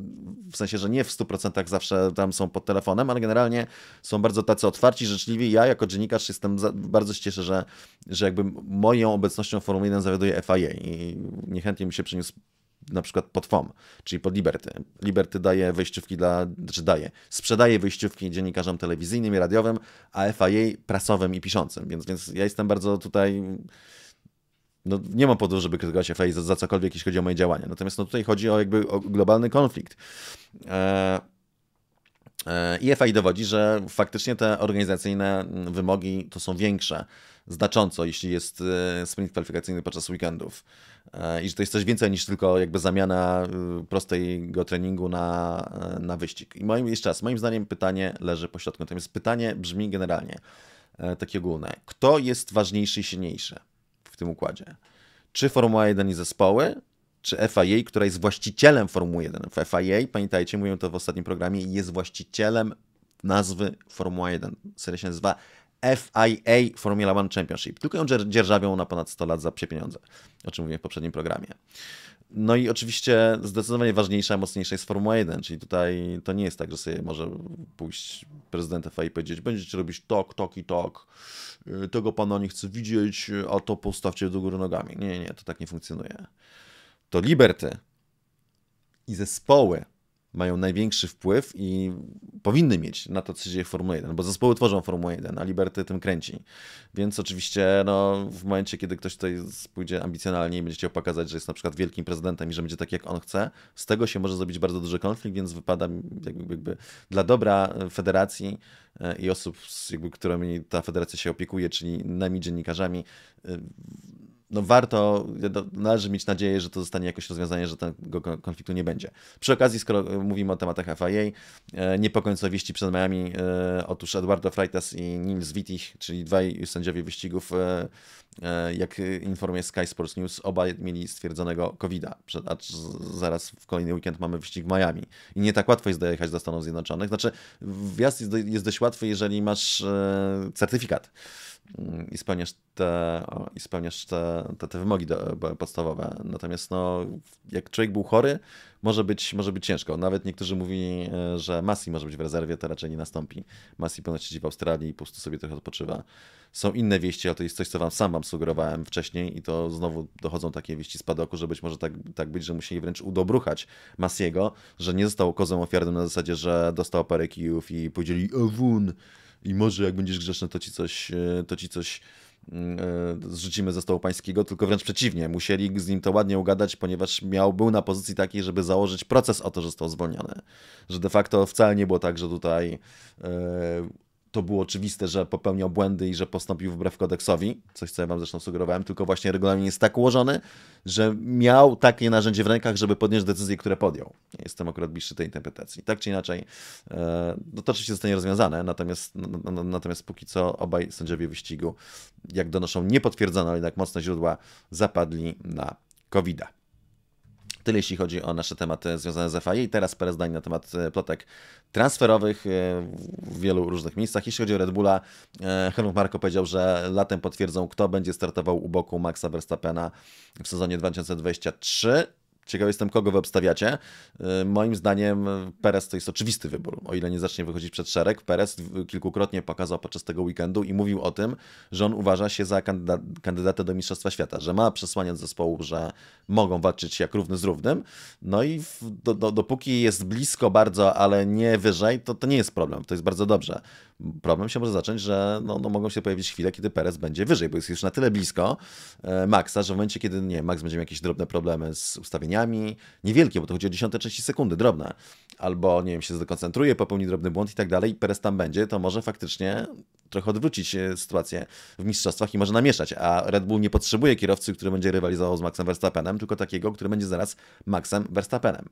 w sensie, że nie w 100% zawsze tam są pod telefonem, ale generalnie są bardzo tacy otwarci, życzliwi. Ja jako dziennikarz jestem, za, bardzo się cieszę, że, że jakby moją obecnością w forum 1 zawioduje FIA i niechętnie mi się przyniósł na przykład pod FOM, czyli pod Liberty. Liberty daje wyjściówki dla, czy znaczy daje, sprzedaje wyjściówki dziennikarzom telewizyjnym i radiowym, a FIA prasowym i piszącym, więc, więc ja jestem bardzo tutaj no, nie mam powodu, żeby krytykować FAI za, za cokolwiek, jeśli chodzi o moje działania. Natomiast no, tutaj chodzi o jakby o globalny konflikt. E, e, I FAI dowodzi, że faktycznie te organizacyjne wymogi to są większe znacząco, jeśli jest e, sprint kwalifikacyjny podczas weekendów. E, I że to jest coś więcej niż tylko jakby zamiana y, prostego treningu na, e, na wyścig. I moim, jeszcze raz, moim zdaniem pytanie leży pośrodku. Natomiast pytanie brzmi generalnie takie ogólne. Kto jest ważniejszy i silniejszy? tym układzie. Czy Formuła 1 i zespoły, czy FIA, która jest właścicielem Formuły 1. W FIA, pamiętajcie, mówią to w ostatnim programie, jest właścicielem nazwy Formuła 1. Seria się nazywa FIA Formula One Championship. Tylko ją dzierżawią na ponad 100 lat za psie pieniądze, o czym mówiłem w poprzednim programie. No i oczywiście zdecydowanie ważniejsza, mocniejsza jest Formuła 1, czyli tutaj to nie jest tak, że sobie może pójść prezydent FIA i powiedzieć, będziecie robić tok, tok i tok Y, tego pana nie chcę widzieć, y, a to postawcie do góry nogami. Nie, nie, to tak nie funkcjonuje. To Liberty i zespoły mają największy wpływ i powinny mieć na to, co się dzieje w Formule 1, bo zespoły tworzą Formułę 1, a Liberty tym kręci. Więc oczywiście no, w momencie, kiedy ktoś tutaj pójdzie ambicjonalnie i będzie chciał pokazać, że jest na przykład wielkim prezydentem i że będzie tak, jak on chce, z tego się może zrobić bardzo duży konflikt, więc wypada jakby, jakby dla dobra federacji e, i osób, jakby, którymi ta federacja się opiekuje, czyli nami dziennikarzami, e, no warto, należy mieć nadzieję, że to zostanie jakoś rozwiązanie, że tego konfliktu nie będzie. Przy okazji, skoro mówimy o tematach FIA, e, niepokojące wieści przed Miami, e, otóż Eduardo Freitas i Nils Wittich, czyli dwaj sędziowie wyścigów, e, jak informuje Sky Sports News, obaj mieli stwierdzonego COVID-a, zaraz w kolejny weekend mamy wyścig w Miami. I nie tak łatwo jest dojechać do Stanów Zjednoczonych. Znaczy, wjazd jest dość łatwy, jeżeli masz certyfikat i spełniasz te, i spełniasz te, te, te wymogi do, podstawowe. Natomiast no, jak człowiek był chory, może być, może być ciężko. Nawet niektórzy mówili, e, że Masi może być w rezerwie, to raczej nie nastąpi. Masi ponoć siedzi w Australii i po prostu sobie trochę odpoczywa. Są inne wieści, ale to jest coś, co wam, sam wam sugerowałem wcześniej i to znowu dochodzą takie wieści z padoku, że być może tak, tak być, że musieli wręcz udobruchać Masiego, że nie został kozem ofiarnym na zasadzie, że dostał parę kijów i powiedzieli, owun i może jak będziesz grzeczny, to ci coś, e, to ci coś mm, e, zrzucimy ze stołu pańskiego, tylko wręcz przeciwnie, musieli z nim to ładnie ugadać, ponieważ miał, był na pozycji takiej, żeby założyć proces o to, że został zwolniony. Że de facto wcale nie było tak, że tutaj e, to było oczywiste, że popełniał błędy i że postąpił wbrew kodeksowi, coś co ja wam zresztą sugerowałem, tylko właśnie regulamin jest tak ułożony, że miał takie narzędzie w rękach, żeby podjąć decyzje, które podjął. Jestem akurat bliższy tej interpretacji. Tak czy inaczej, e, no to oczywiście zostanie rozwiązane, natomiast, no, natomiast póki co obaj sędziowie wyścigu, jak donoszą niepotwierdzone, ale jednak mocne źródła, zapadli na covid -a. Tyle jeśli chodzi o nasze tematy związane z FAI. Teraz parę zdań na temat e, plotek transferowych e, w wielu różnych miejscach. Jeśli chodzi o Red Bulla, e, Helmut Marko powiedział, że latem potwierdzą, kto będzie startował u boku Maxa Verstappena w sezonie 2023. Ciekaw jestem, kogo wy obstawiacie. Y, moim zdaniem Perez to jest oczywisty wybór. O ile nie zacznie wychodzić przed szereg, Perez kilkukrotnie pokazał podczas tego weekendu i mówił o tym, że on uważa się za kandydata kandydatę do Mistrzostwa Świata, że ma przesłanie z zespołu, że mogą walczyć jak równy z równym. No i do, do, dopóki jest blisko bardzo, ale nie wyżej, to to nie jest problem. To jest bardzo dobrze problem się może zacząć, że no, no mogą się pojawić chwile, kiedy Perez będzie wyżej, bo jest już na tyle blisko e, Maxa, że w momencie, kiedy nie, Max będzie miał jakieś drobne problemy z ustawieniami, niewielkie, bo to chodzi o dziesiąte części sekundy, drobne, albo nie wiem, się zdekoncentruje, popełni drobny błąd i tak dalej, Perez tam będzie, to może faktycznie trochę odwrócić e, sytuację w mistrzostwach i może namieszać, a Red Bull nie potrzebuje kierowcy, który będzie rywalizował z Maxem Verstappenem, tylko takiego, który będzie zaraz Maxem Verstappenem.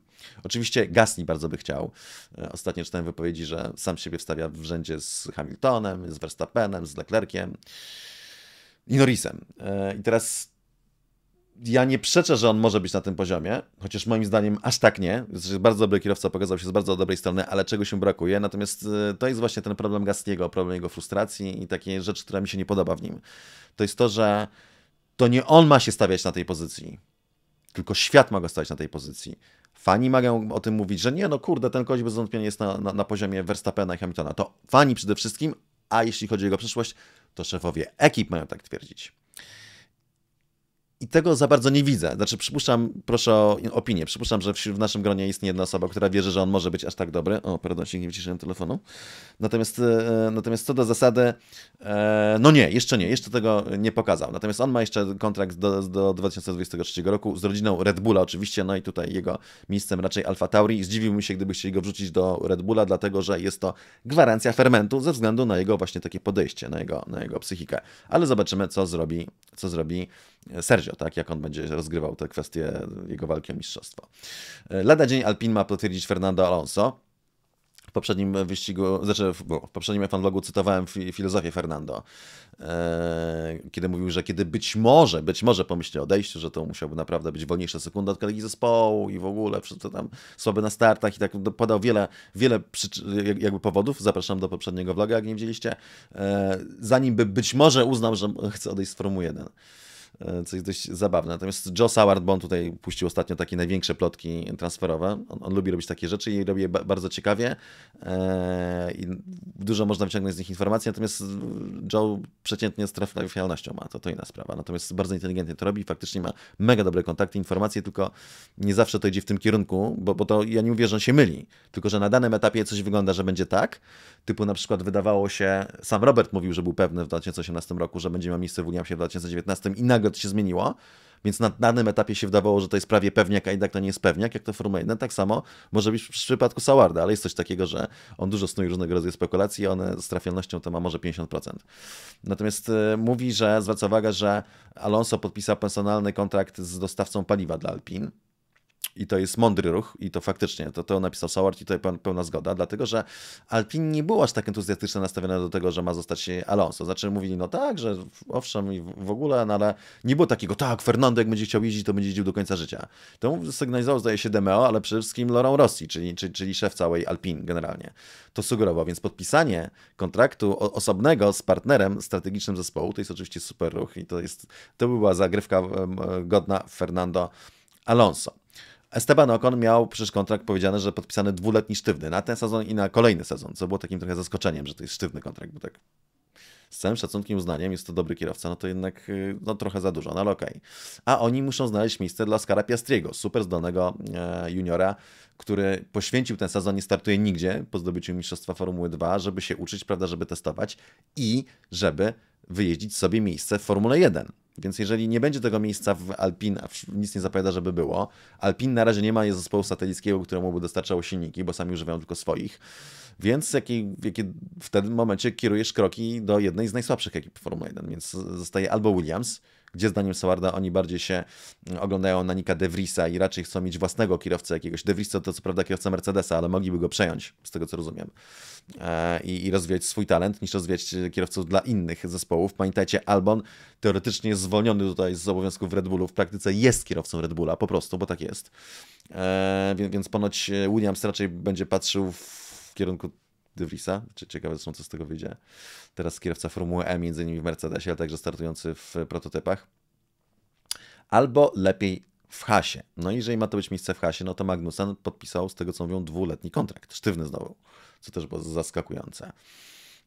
Oczywiście Gasly bardzo by chciał. E, ostatnio czytałem wypowiedzi, że sam siebie wstawia w rzędzie z z Hamiltonem, z Verstappenem, z Leclerciem i Norrisem. E, I teraz ja nie przeczę, że on może być na tym poziomie, chociaż moim zdaniem aż tak nie. Jest znaczy, bardzo dobry kierowca, pokazał się z bardzo dobrej strony, ale czego się brakuje. Natomiast e, to jest właśnie ten problem Gastiego, problem jego frustracji i takie rzeczy, która mi się nie podoba w nim. To jest to, że to nie on ma się stawiać na tej pozycji. Tylko świat ma go stać na tej pozycji. Fani mają o tym mówić, że nie, no kurde, ten kogoś bez wątpienia jest na, na, na poziomie Verstappena i Hamiltona. To fani przede wszystkim, a jeśli chodzi o jego przyszłość, to szefowie ekip mają tak twierdzić. I tego za bardzo nie widzę. Znaczy, przypuszczam, proszę o opinię, przypuszczam, że w naszym gronie nie jedna osoba, która wierzy, że on może być aż tak dobry. O, pardon, się nie wyciszyłem telefonu. Natomiast, e, natomiast co do zasady, e, no nie, jeszcze nie, jeszcze tego nie pokazał. Natomiast on ma jeszcze kontrakt do, do 2023 roku z rodziną Red Bulla oczywiście, no i tutaj jego miejscem raczej Alfa Tauri. Zdziwiłbym się, gdyby chcieli go wrzucić do Red Bulla, dlatego, że jest to gwarancja fermentu ze względu na jego właśnie takie podejście, na jego, na jego psychikę. Ale zobaczymy, co zrobi, co zrobi Sergio, tak, jak on będzie rozgrywał te kwestie jego walki o mistrzostwo. E, lada dzień Alpin ma potwierdzić Fernando Alonso. W poprzednim wyścigu, znaczy w poprzednim f logu cytowałem filozofię Fernando, e, kiedy mówił, że kiedy być może, być może pomyśli o odejściu, że to musiałby naprawdę być wolniejsza sekunda od kolegi zespołu i w ogóle wszystko tam słaby na startach i tak podał wiele, wiele jakby powodów. Zapraszam do poprzedniego vloga, jak nie widzieliście. E, zanim by być może uznał, że chce odejść z Formuły 1. E, co jest dość zabawne. Natomiast Joe Saward, bo on tutaj puścił ostatnio takie największe plotki transferowe, on, on lubi robić takie rzeczy i robi je ba bardzo ciekawie e, i dużo można wyciągnąć z nich informacji, natomiast Joe przeciętnie z trafialnością ma, to, to inna sprawa. Natomiast bardzo inteligentnie to robi, faktycznie ma mega dobre kontakty, informacje, tylko nie zawsze to idzie w tym kierunku, bo, bo to ja nie mówię, że on się myli, tylko że na danym etapie coś wygląda, że będzie tak, typu na przykład wydawało się, sam Robert mówił, że był pewny w 2018 roku, że będzie miał miejsce w Williamsie w 2019 i nagle nagle to się zmieniło. Więc na danym etapie się wydawało, że to jest prawie pewniak, a jednak to nie jest pewniak, jak to Formuła 1. Tak samo może być w przypadku Sawarda, ale jest coś takiego, że on dużo snuje różnego rodzaju spekulacji, one z trafialnością to ma może 50%. Natomiast y, mówi, że zwraca uwagę, że Alonso podpisał personalny kontrakt z dostawcą paliwa dla Alpine. I to jest mądry ruch i to faktycznie, to, to napisał Soward i tutaj pełna zgoda, dlatego że Alpine nie było aż tak entuzjastycznie nastawione do tego, że ma zostać Alonso. Znaczy mówili, no tak, że owszem i w ogóle, no ale nie było takiego, tak, Fernando jak będzie chciał jeździć, to będzie jeździł do końca życia. To sygnalizował, zdaje się, Demeo, ale przede wszystkim Laurent Rossi, czyli, czyli, czyli szef całej Alpine generalnie. To sugerował, więc podpisanie kontraktu osobnego z partnerem strategicznym zespołu, to jest oczywiście super ruch i to jest, to była zagrywka godna Fernando Alonso. Esteban Ocon miał przecież kontrakt powiedziane, że podpisany dwuletni sztywny na ten sezon i na kolejny sezon, co było takim trochę zaskoczeniem, że to jest sztywny kontrakt, bo tak z całym szacunkiem uznaniem jest to dobry kierowca, no to jednak y, no, trochę za dużo, no ale okej. Okay. A oni muszą znaleźć miejsce dla Skara Piastriego, super zdolnego e, juniora, który poświęcił ten sezon, nie startuje nigdzie po zdobyciu Mistrzostwa Formuły 2, żeby się uczyć, prawda, żeby testować i żeby wyjeździć sobie miejsce w Formule 1. Więc jeżeli nie będzie tego miejsca w Alpin, nic nie zapowiada, żeby było. Alpin na razie nie ma zespołu satelickiego, któremu by dostarczało silniki, bo sami używają tylko swoich. Więc jaki, jaki w tym momencie kierujesz kroki do jednej z najsłabszych ekip Formuły 1, więc zostaje albo Williams, gdzie zdaniem Sawarda oni bardziej się mm, oglądają na Nika DeVriesa i raczej chcą mieć własnego kierowcę jakiegoś. DeVries to, to co prawda kierowca Mercedesa, ale mogliby go przejąć, z tego co rozumiem, e, i, i rozwijać swój talent, niż rozwijać kierowców dla innych zespołów. Pamiętajcie, Albon teoretycznie jest zwolniony tutaj z obowiązków Red Bullu, w praktyce jest kierowcą Red Bulla, po prostu, bo tak jest. E, więc, więc ponoć e, Williams raczej będzie patrzył w w kierunku De Vriesa. Ciekawe są, co z tego wyjdzie. Teraz kierowca Formuły E, między innymi w Mercedesie, ale także startujący w prototypach. Albo lepiej w Hasie. No i jeżeli ma to być miejsce w Hasie, no to Magnussen podpisał, z tego co mówią, dwuletni kontrakt. Sztywny znowu, co też było zaskakujące.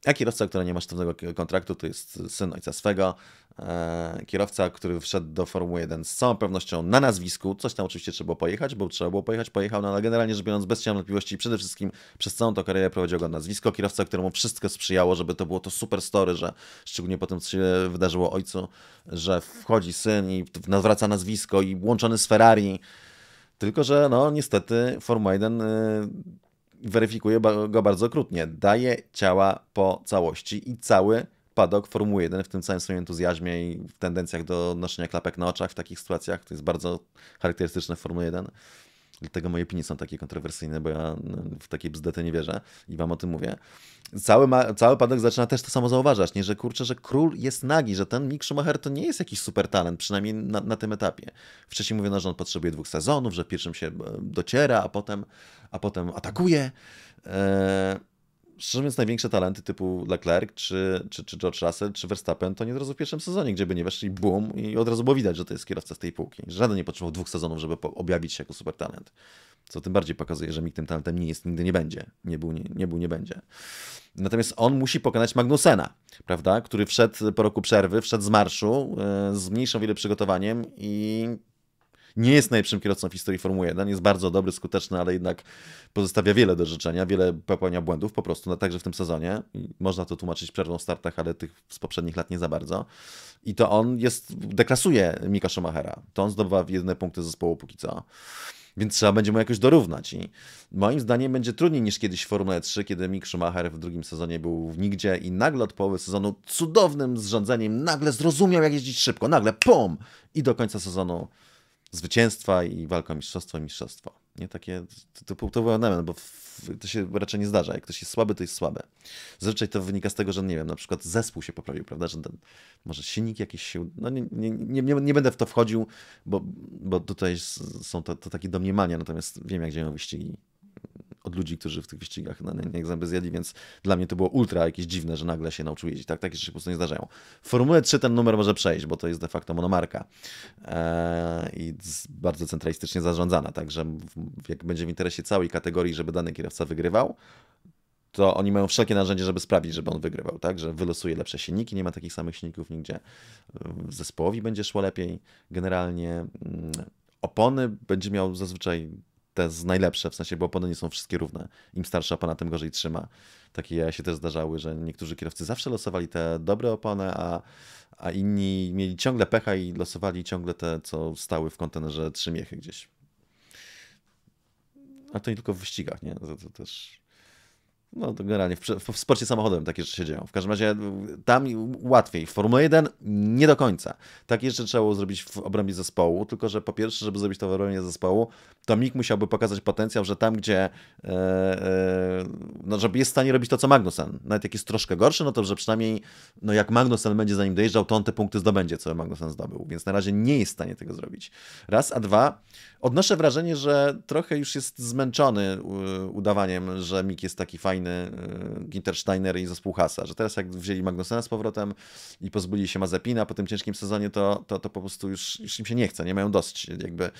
A kierowca, który nie ma sztywnego kontraktu, to jest syn ojca swego. E, kierowca, który wszedł do Formuły 1 z całą pewnością na nazwisku. Coś tam oczywiście trzeba było pojechać, bo trzeba było pojechać, pojechał, no ale generalnie rzecz biorąc bez cienia wątpliwości przede wszystkim przez całą tą karierę prowadził go nazwisko. Kierowca, któremu wszystko sprzyjało, żeby to było to super story, że szczególnie po tym, co się wydarzyło ojcu, że wchodzi syn i nawraca nazwisko i łączony z Ferrari. Tylko, że no niestety Formuła 1 weryfikuje go bardzo okrutnie. Daje ciała po całości i cały padok Formuły 1 w tym całym swoim entuzjazmie i w tendencjach do noszenia klapek na oczach w takich sytuacjach. To jest bardzo charakterystyczne Formuły 1. Dlatego moje opinie są takie kontrowersyjne, bo ja no, w takie bzdety nie wierzę i wam o tym mówię. Cały, ma, cały Padek zaczyna też to samo zauważać, nie? że kurczę, że król jest nagi, że ten Mick Schumacher to nie jest jakiś super talent, przynajmniej na, na tym etapie. Wcześniej mówiono, że on potrzebuje dwóch sezonów, że pierwszym się e, dociera, a potem, a potem atakuje. Eee szczerze mówiąc, największe talenty typu Leclerc czy, czy, czy George Russell czy Verstappen to nie od razu w pierwszym sezonie, gdzie by nie weszli, boom i od razu było widać, że to jest kierowca z tej półki. Żaden nie potrzebował dwóch sezonów, żeby objawić się jako super talent. Co tym bardziej pokazuje, że nikt tym talentem nie jest, nigdy nie będzie. Nie był, nie, nie był, nie będzie. Natomiast on musi pokonać Magnusena, prawda? Który wszedł po roku przerwy, wszedł z marszu e, z mniejszą wiele przygotowaniem i nie jest najlepszym kierowcą w historii Formuły 1, jest bardzo dobry, skuteczny, ale jednak pozostawia wiele do życzenia, wiele popełnia błędów po prostu, no, także w tym sezonie. Można to tłumaczyć przerwą w startach, ale tych z poprzednich lat nie za bardzo. I to on jest, deklasuje Mika Schumachera. To on zdobywa jedne punkty zespołu póki co więc trzeba będzie mu jakoś dorównać. I moim zdaniem będzie trudniej niż kiedyś w Formule 3, kiedy Mick Schumacher w drugim sezonie był w nigdzie i nagle od połowy sezonu cudownym zrządzeniem nagle zrozumiał, jak jeździć szybko. Nagle pum! I do końca sezonu zwycięstwa i walka o mistrzostwo mistrzostwo. Nie takie, to, to, to był element, bo w, to się raczej nie zdarza. Jak ktoś jest słaby, to jest słaby. Zazwyczaj to wynika z tego, że nie wiem, na przykład zespół się poprawił, prawda, że ten, może silnik jakiś się, no nie, nie, nie, nie, będę w to wchodził, bo, bo tutaj są to, to takie domniemania, natomiast wiem, jak działają wyścigi od ludzi, którzy w tych wyścigach na no, jak zęby zjedli, więc dla mnie to było ultra jakieś dziwne, że nagle się nauczył jeździć. Tak, takie rzeczy po prostu nie zdarzają. W Formule 3 ten numer może przejść, bo to jest de facto monomarka eee, i bardzo centralistycznie zarządzana, także jak będzie w interesie całej kategorii, żeby dany kierowca wygrywał, to oni mają wszelkie narzędzie, żeby sprawić, żeby on wygrywał, tak? Że wylosuje lepsze silniki, nie ma takich samych silników nigdzie. Zespołowi będzie szło lepiej. Generalnie mm, opony będzie miał zazwyczaj te z najlepsze, w sensie, bo opony nie są wszystkie równe. Im starsza opona, tym gorzej trzyma. Takie się też zdarzały, że niektórzy kierowcy zawsze losowali te dobre opony, a, a inni mieli ciągle pecha i losowali ciągle te, co stały w kontenerze miechy gdzieś. A to nie tylko w wyścigach, nie? To, to też no to generalnie w, w sporcie samochodowym takie rzeczy się dzieją. W każdym razie e, tam łatwiej. W Formule 1 nie do końca. Takie rzeczy trzeba było zrobić w obrębie zespołu, tylko że po pierwsze, żeby zrobić to w obrębie zespołu, to Mick musiałby pokazać potencjał, że tam, gdzie e, e, no, żeby jest w stanie robić to, co Magnussen. Nawet jak jest troszkę gorszy, no to że przynajmniej no, jak Magnussen będzie za nim dojeżdżał, to on te punkty zdobędzie, co Magnussen zdobył. Więc na razie nie jest w stanie tego zrobić. Raz, a dwa, odnoszę wrażenie, że trochę już jest zmęczony udawaniem, że Mick jest taki fajny fajny Gintersteiner e, i zespół Hasa, że teraz jak wzięli Magnusena z powrotem i pozbyli się Mazepina po tym ciężkim sezonie, to, to, to po prostu już, już im się nie chce, nie mają dosyć jakby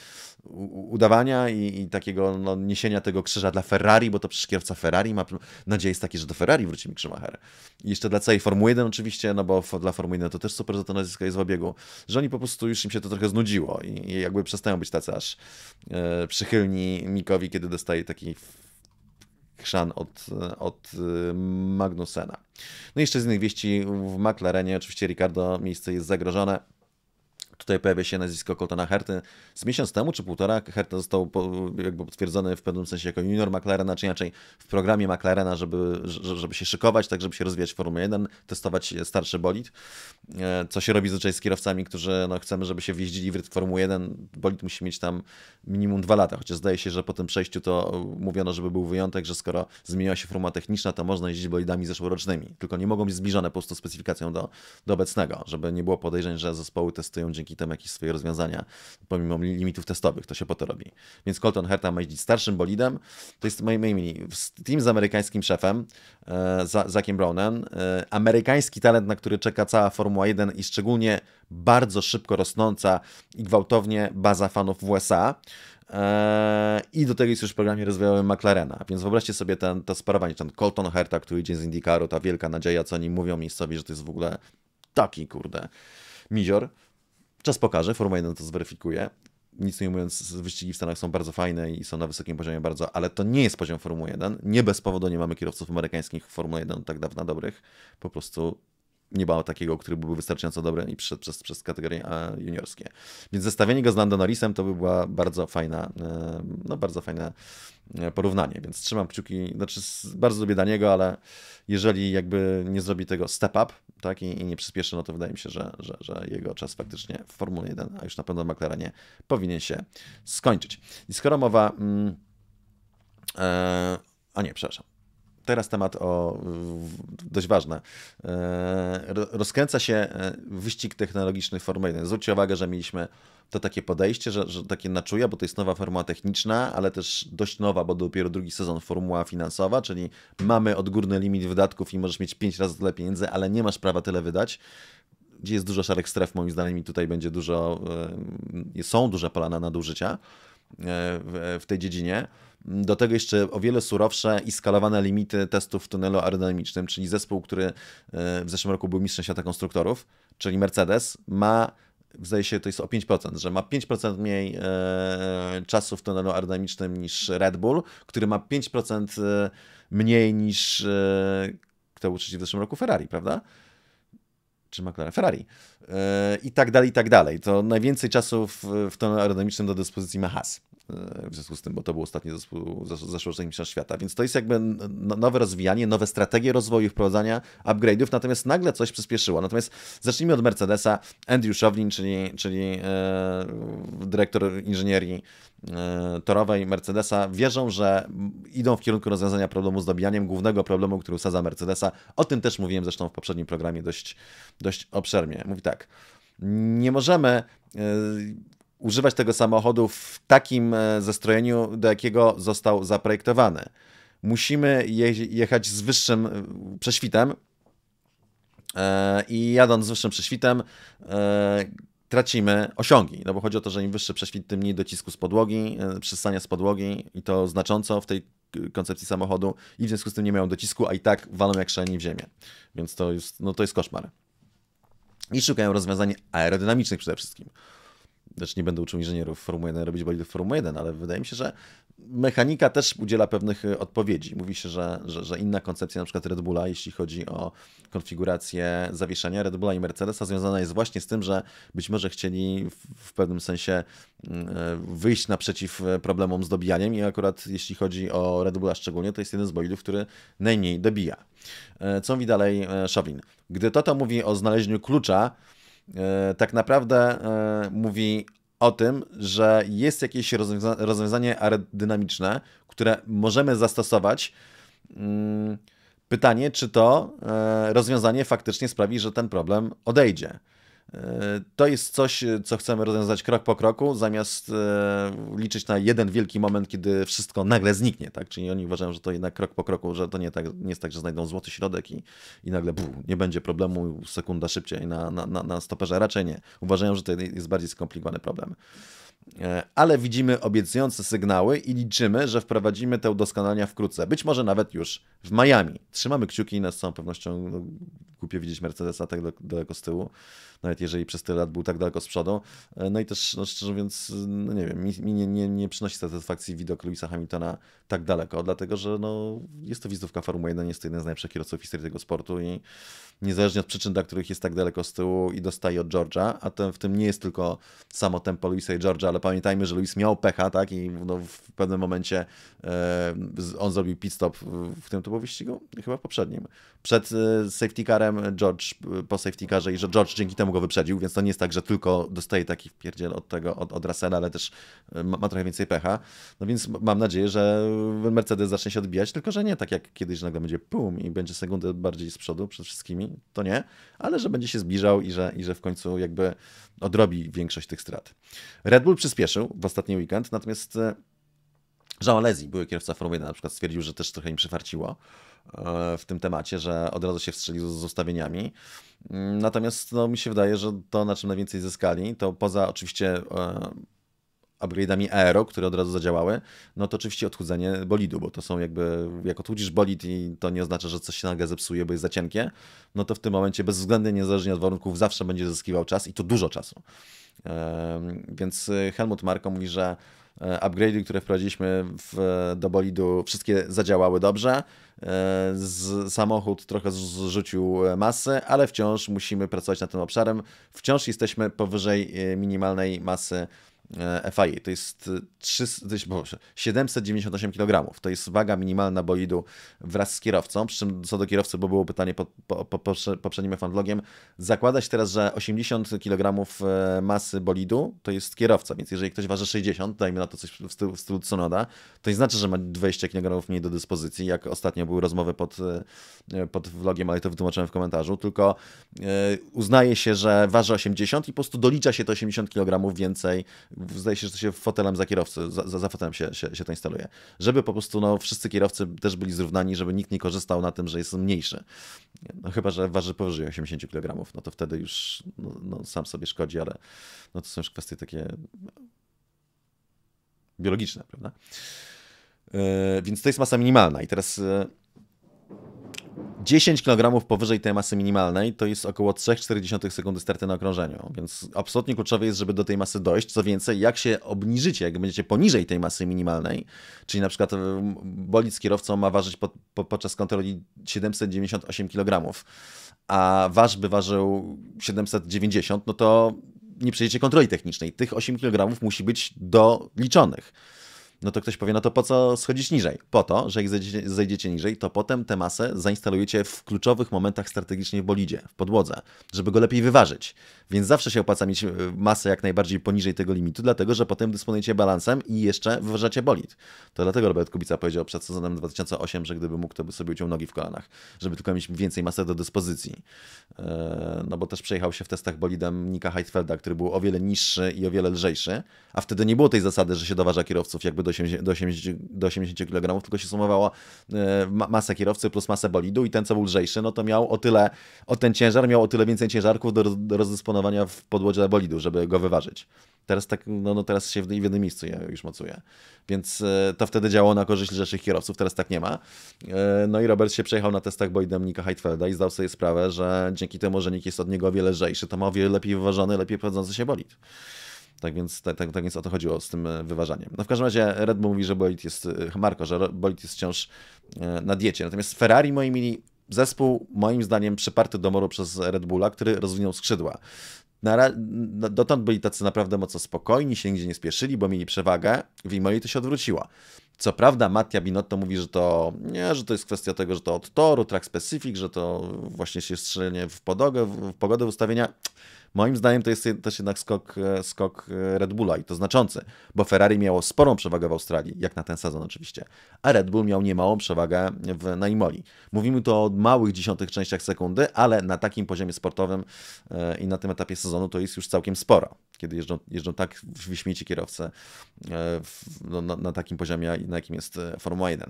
udawania i, i takiego no, niesienia tego krzyża dla Ferrari, bo to przecież kierowca Ferrari ma nadzieję jest taki, że do Ferrari wróci mi Schumacher. I jeszcze dla całej Formuły 1 oczywiście, no bo dla Formuły 1 to też super, że to nazwisko jest w obiegu, że oni po prostu już im się to trochę znudziło i, i jakby przestają być tacy aż e, przychylni Mikowi, kiedy dostaje taki chrzan od, od y, Magnusena. No i jeszcze z innych wieści w McLarenie oczywiście Ricardo miejsce jest zagrożone. Tutaj pojawia się nazwisko Coltona Herty. Z miesiąc temu czy półtora Herta został jakby potwierdzony w pewnym sensie jako junior McLarena, czy inaczej w programie McLarena, żeby, żeby się szykować, tak żeby się rozwijać w Formule 1, testować starszy bolid. E, co się robi zazwyczaj z kierowcami, którzy no, chcemy, żeby się wjeździli w rytm 1. Bolid musi mieć tam minimum dwa lata, chociaż zdaje się, że po tym przejściu to mówiono, żeby był wyjątek, że skoro zmieniła się forma techniczna, to można jeździć bolidami zeszłorocznymi, tylko nie mogą być zbliżone po prostu specyfikacją do, do obecnego, żeby nie było podejrzeń, że zespoły testują dzięki i tam jakieś swoje rozwiązania, pomimo limitów testowych, to się po to robi. Więc Colton Herta ma jeździć starszym bolidem, to jest moim najmniej team z amerykańskim szefem, e, Brownem, e, amerykański talent, na który czeka cała Formuła 1 i szczególnie bardzo szybko rosnąca i gwałtownie baza fanów w USA, e, i do tego jest już w programie rozwojowym McLarena. Więc wyobraźcie sobie ten, to sparowanie, ten Colton Herta, który idzie z IndyCaru, ta wielka nadzieja, co oni mówią miejscowi, że to jest w ogóle taki, kurde, mizior. Czas pokaże, Formuła 1 to zweryfikuje. Nic nie mówiąc, wyścigi w Stanach są bardzo fajne i są na wysokim poziomie bardzo, ale to nie jest poziom Formuły 1. Nie bez powodu nie mamy kierowców amerykańskich w Formule 1 tak dawna dobrych. Po prostu nie ma takiego, który byłby wystarczająco dobry i przez, przez, przez kategorie e, juniorskie. Więc zestawienie go z Lando Norrisem to by była bardzo fajna, e, no bardzo fajne e, porównanie, więc trzymam kciuki, znaczy bardzo lubię Daniego, ale jeżeli jakby nie zrobi tego step up, tak, i, i nie przyspieszy, no to wydaje mi się, że, że, że, jego czas faktycznie w Formule 1, a już na pewno w McLarenie powinien się skończyć. I skoro mowa... Mm, e, a nie, przepraszam teraz temat o dość ważny. E, rozkręca się e, wyścig technologiczny Formuły 1. Zwróćcie uwagę, że mieliśmy to takie podejście, że, że takie naczuja, bo to jest nowa formuła techniczna, ale też dość nowa, bo dopiero drugi sezon formuła finansowa, czyli mamy odgórny limit wydatków i możesz mieć 5 razy tyle pieniędzy, ale nie masz prawa tyle wydać gdzie jest dużo szarych stref, moim zdaniem, i tutaj będzie dużo, e, są duże pola na nadużycia w tej dziedzinie. Do tego jeszcze o wiele surowsze i skalowane limity testów w tunelu aerodynamicznym, czyli zespół, który e, w zeszłym roku był mistrzem świata konstruktorów, czyli Mercedes, ma zdaje się, to jest o 5%, że ma 5% mniej e, czasu w tunelu aerodynamicznym niż Red Bull, który ma 5% e, mniej niż kto uczy w zeszłym roku Ferrari, prawda? Czy McLaren? Ferrari i tak dalej, i tak dalej. To najwięcej czasu w, w tonie aerodynamicznym do dyspozycji ma Has. E, w związku z tym, bo to był ostatni zespół zeszłoroczny świata. Więc to jest jakby nowe rozwijanie, nowe strategie rozwoju, wprowadzania upgrade'ów, natomiast nagle coś przyspieszyło. Natomiast zacznijmy od Mercedesa. Andrew Shovlin, czyli, czyli e, dyrektor inżynierii e, torowej Mercedesa, wierzą, że idą w kierunku rozwiązania problemu z dobijaniem, głównego problemu, który usadza Mercedesa. O tym też mówiłem zresztą w poprzednim programie dość, dość obszernie. Mówi tak, tak. Nie możemy e, używać tego samochodu w takim e, zestrojeniu, do jakiego został zaprojektowany. Musimy jechać z wyższym e, prześwitem i jadąc z wyższym prześwitem tracimy osiągi, no bo chodzi o to, że im wyższy prześwit, tym mniej docisku z podłogi, przystania z podłogi i to znacząco w tej koncepcji samochodu i w związku z tym nie mają docisku, a i tak walą jak szalenie w ziemię. Więc to jest, no to jest koszmar i szukają rozwiązań aerodynamicznych przede wszystkim. Znaczy nie będę uczył inżynierów Formuły 1 robić bolidów Formuły 1, ale wydaje mi się, że mechanika też udziela pewnych y, odpowiedzi. Mówi się, że, że, że, inna koncepcja na przykład Red Bulla, jeśli chodzi o konfigurację zawieszenia Red Bulla i Mercedesa, związana jest właśnie z tym, że być może chcieli w pewnym sensie mm, y, wyjść naprzeciw y, problemom z dobijaniem i akurat jeśli chodzi o Red Bulla szczególnie, to jest jeden z bolidów, który najmniej dobija. E, co mówi dalej e, Szowin? Gdy Toto mówi o znalezieniu klucza, e, tak naprawdę mówi o tym, że jest jakieś rozwiąza rozwiązanie aerodynamiczne, które możemy zastosować. Mm, pytanie, czy to e, rozwiązanie faktycznie sprawi, że ten problem odejdzie. To jest coś, co chcemy rozwiązać krok po kroku, zamiast e, liczyć na jeden wielki moment, kiedy wszystko nagle zniknie, tak? Czyli oni uważają, że to jednak krok po kroku, że to nie, tak, nie jest tak, że znajdą złoty środek i, i nagle buh, nie będzie problemu, sekunda szybciej na, na, na, na stoperze. Raczej nie. Uważają, że to jest bardziej skomplikowany problem. E, ale widzimy obiecujące sygnały i liczymy, że wprowadzimy te udoskonalenia wkrótce, być może nawet już w Miami. Trzymamy kciuki i nas z całą pewnością no, głupio widzieć Mercedesa tak daleko z tyłu, nawet jeżeli przez tyle lat był tak daleko z przodu. E, no i też, no, szczerze mówiąc, no nie wiem, mi, mi nie, nie, nie, przynosi satysfakcji widok Louisa Hamiltona tak daleko, dlatego że no, jest to wizytówka Formuły 1, jest to jeden z najlepszych kierowców historii tego sportu i niezależnie od przyczyn, dla których jest tak daleko z tyłu i dostaje od Georgia, a ten, w tym nie jest tylko samo tempo Louisa i Georgia ale pamiętajmy, że Luis miał pecha, tak? I no, w pewnym momencie e, on zrobił pit stop w tym to wyścigu? Chyba poprzednim. Przed e, safety carem George e, po safety carze i że George dzięki temu go wyprzedził, więc to nie jest tak, że tylko dostaje taki wpierdziel od tego, od, od ale też e, ma, ma, trochę więcej pecha. No więc mam nadzieję, że Mercedes zacznie się odbijać, tylko że nie tak jak kiedyś nagle będzie pum i będzie sekundę bardziej z przodu przed wszystkimi, to nie, ale że będzie się zbliżał i że, i że w końcu jakby odrobi większość tych strat. Red Bull przyspieszył w ostatni weekend, natomiast e, Jean Alesi, były kierowca Formuły 1, na przykład stwierdził, że też trochę im przyfarciło e, w tym temacie, że od razu się wstrzelił z ustawieniami. Mm, natomiast no, mi się wydaje, że to, na czym najwięcej zyskali, to poza oczywiście e, upgrade'ami aero, które od razu zadziałały, no to oczywiście odchudzenie bolidu, bo to są jakby, jak odchudzisz bolid i to nie oznacza, że coś się nagle zepsuje, bo jest za cienkie, no to w tym momencie bezwzględnie, niezależnie od warunków, zawsze będzie zyskiwał czas i to dużo czasu. Więc y, Helmut Marko mówi, że e, upgrade'y, które wprowadziliśmy w, do bolidu, wszystkie zadziałały dobrze. E, z, samochód trochę zrzucił e, masę, ale wciąż musimy pracować nad tym obszarem. Wciąż jesteśmy powyżej minimalnej masy E, FIA. To jest 300, e, boże, 798 kg. To jest waga minimalna bolidu wraz z kierowcą. Przy czym co do kierowcy, bo było pytanie po, po, po, po poprzednim fanblogiem, zakładać teraz, że 80 kg e, masy bolidu to jest kierowca, więc jeżeli ktoś waży 60, dajmy na to coś w stylu, w stylu Tsunoda, to nie znaczy, że ma 20 kg mniej do dyspozycji, jak ostatnio były rozmowy pod, pod vlogiem, ale to wytłumaczyłem w komentarzu, tylko uznaje się, że waży 80 i po prostu dolicza się to 80 kg więcej zdaje się, że to się fotelem za kierowcy, za, za, fotelem się, się, się to instaluje. Żeby po prostu no, wszyscy kierowcy też byli zrównani, żeby nikt nie korzystał na tym, że jest mniejszy. No, chyba, że waży powyżej 80 kg, no to wtedy już no, no, sam sobie szkodzi, ale no, to są już kwestie takie biologiczne, prawda? Yy, więc to jest masa minimalna i teraz... Yy, 10 kg powyżej tej masy minimalnej to jest około 3,4 sekundy starty na okrążeniu, więc absolutnie kluczowe jest, żeby do tej masy dojść. Co więcej, jak się obniżycie, jak będziecie poniżej tej masy minimalnej, czyli na przykład bolid z kierowcą ma ważyć po, po, podczas kontroli 798 kg, a wasz by ważył 790, no to nie przejdziecie kontroli technicznej. Tych 8 kg musi być doliczonych. No to ktoś powie, no to po co schodzić niżej? Po to, że jak zejdziecie, zejdziecie niżej, to potem tę masę zainstalujecie w kluczowych momentach strategicznie w bolidzie, w podłodze, żeby go lepiej wyważyć. Więc zawsze się opłaca mieć e, masę jak najbardziej poniżej tego limitu, dlatego że potem dysponujecie balansem i jeszcze wyważacie bolid. To dlatego Robert Kubica powiedział przed sezonem 2008, że gdyby mógł, to by sobie uciął nogi w kolanach, żeby tylko mieć więcej masy do dyspozycji. E, no bo też przejechał się w testach bolidem Nika Heitfelda, który był o wiele niższy i o wiele lżejszy, a wtedy nie było tej zasady, że się doważa kierowców jakby do do, 80, do 80 kg, tylko się sumowała e, masa kierowcy plus masę bolidu i ten, co był lżejszy, no to miał o tyle, o ten ciężar miał o tyle więcej ciężarków do, do rozdysponowania w podłodzie bolidu, żeby go wyważyć. Teraz tak, no, no teraz się w, jednym miejscu już mocuje. Więc e, to wtedy działało na korzyść lżejszych kierowców, teraz tak nie ma. E, no i Robert się przejechał na testach Boydem Nika Heitfelda i zdał sobie sprawę, że dzięki temu, że Nick jest od niego o wiele lżejszy, to ma o wiele lepiej wyważony, lepiej prowadzący się bolid. Tak więc, tak, tak, tak więc o to chodziło z tym e, wyważaniem. No w każdym razie Red Bull mówi, że Bolit jest, e, Marko, że Bolit jest wciąż e, na diecie. Natomiast Ferrari moi mieli, zespół moim zdaniem przyparty do moru przez Red Bulla, który rozwinął skrzydła. Na, dotąd byli tacy naprawdę mocno spokojni, się nigdzie nie spieszyli, bo mieli przewagę. W Imoli to się odwróciło. Co prawda Mattia Binotto mówi, że to nie, że to jest kwestia tego, że to od toru, track specific, że to właśnie się strzelenie w, podogę, w pogodę ustawienia. Moim zdaniem to jest też jednak skok, e, skok e, Red Bulla i to znaczący, bo Ferrari miało sporą przewagę w Australii, jak na ten sezon oczywiście, a Red Bull miał niemałą przewagę w, na Mówimy tu o małych dziesiątych częściach sekundy, ale na takim poziomie sportowym e, i na tym etapie sezonu to jest już całkiem sporo, kiedy jeżdżą, jeżdżą tak wyśmieci kierowcy w, no, na, na takim poziomie na jakim jest e, Formuła 1.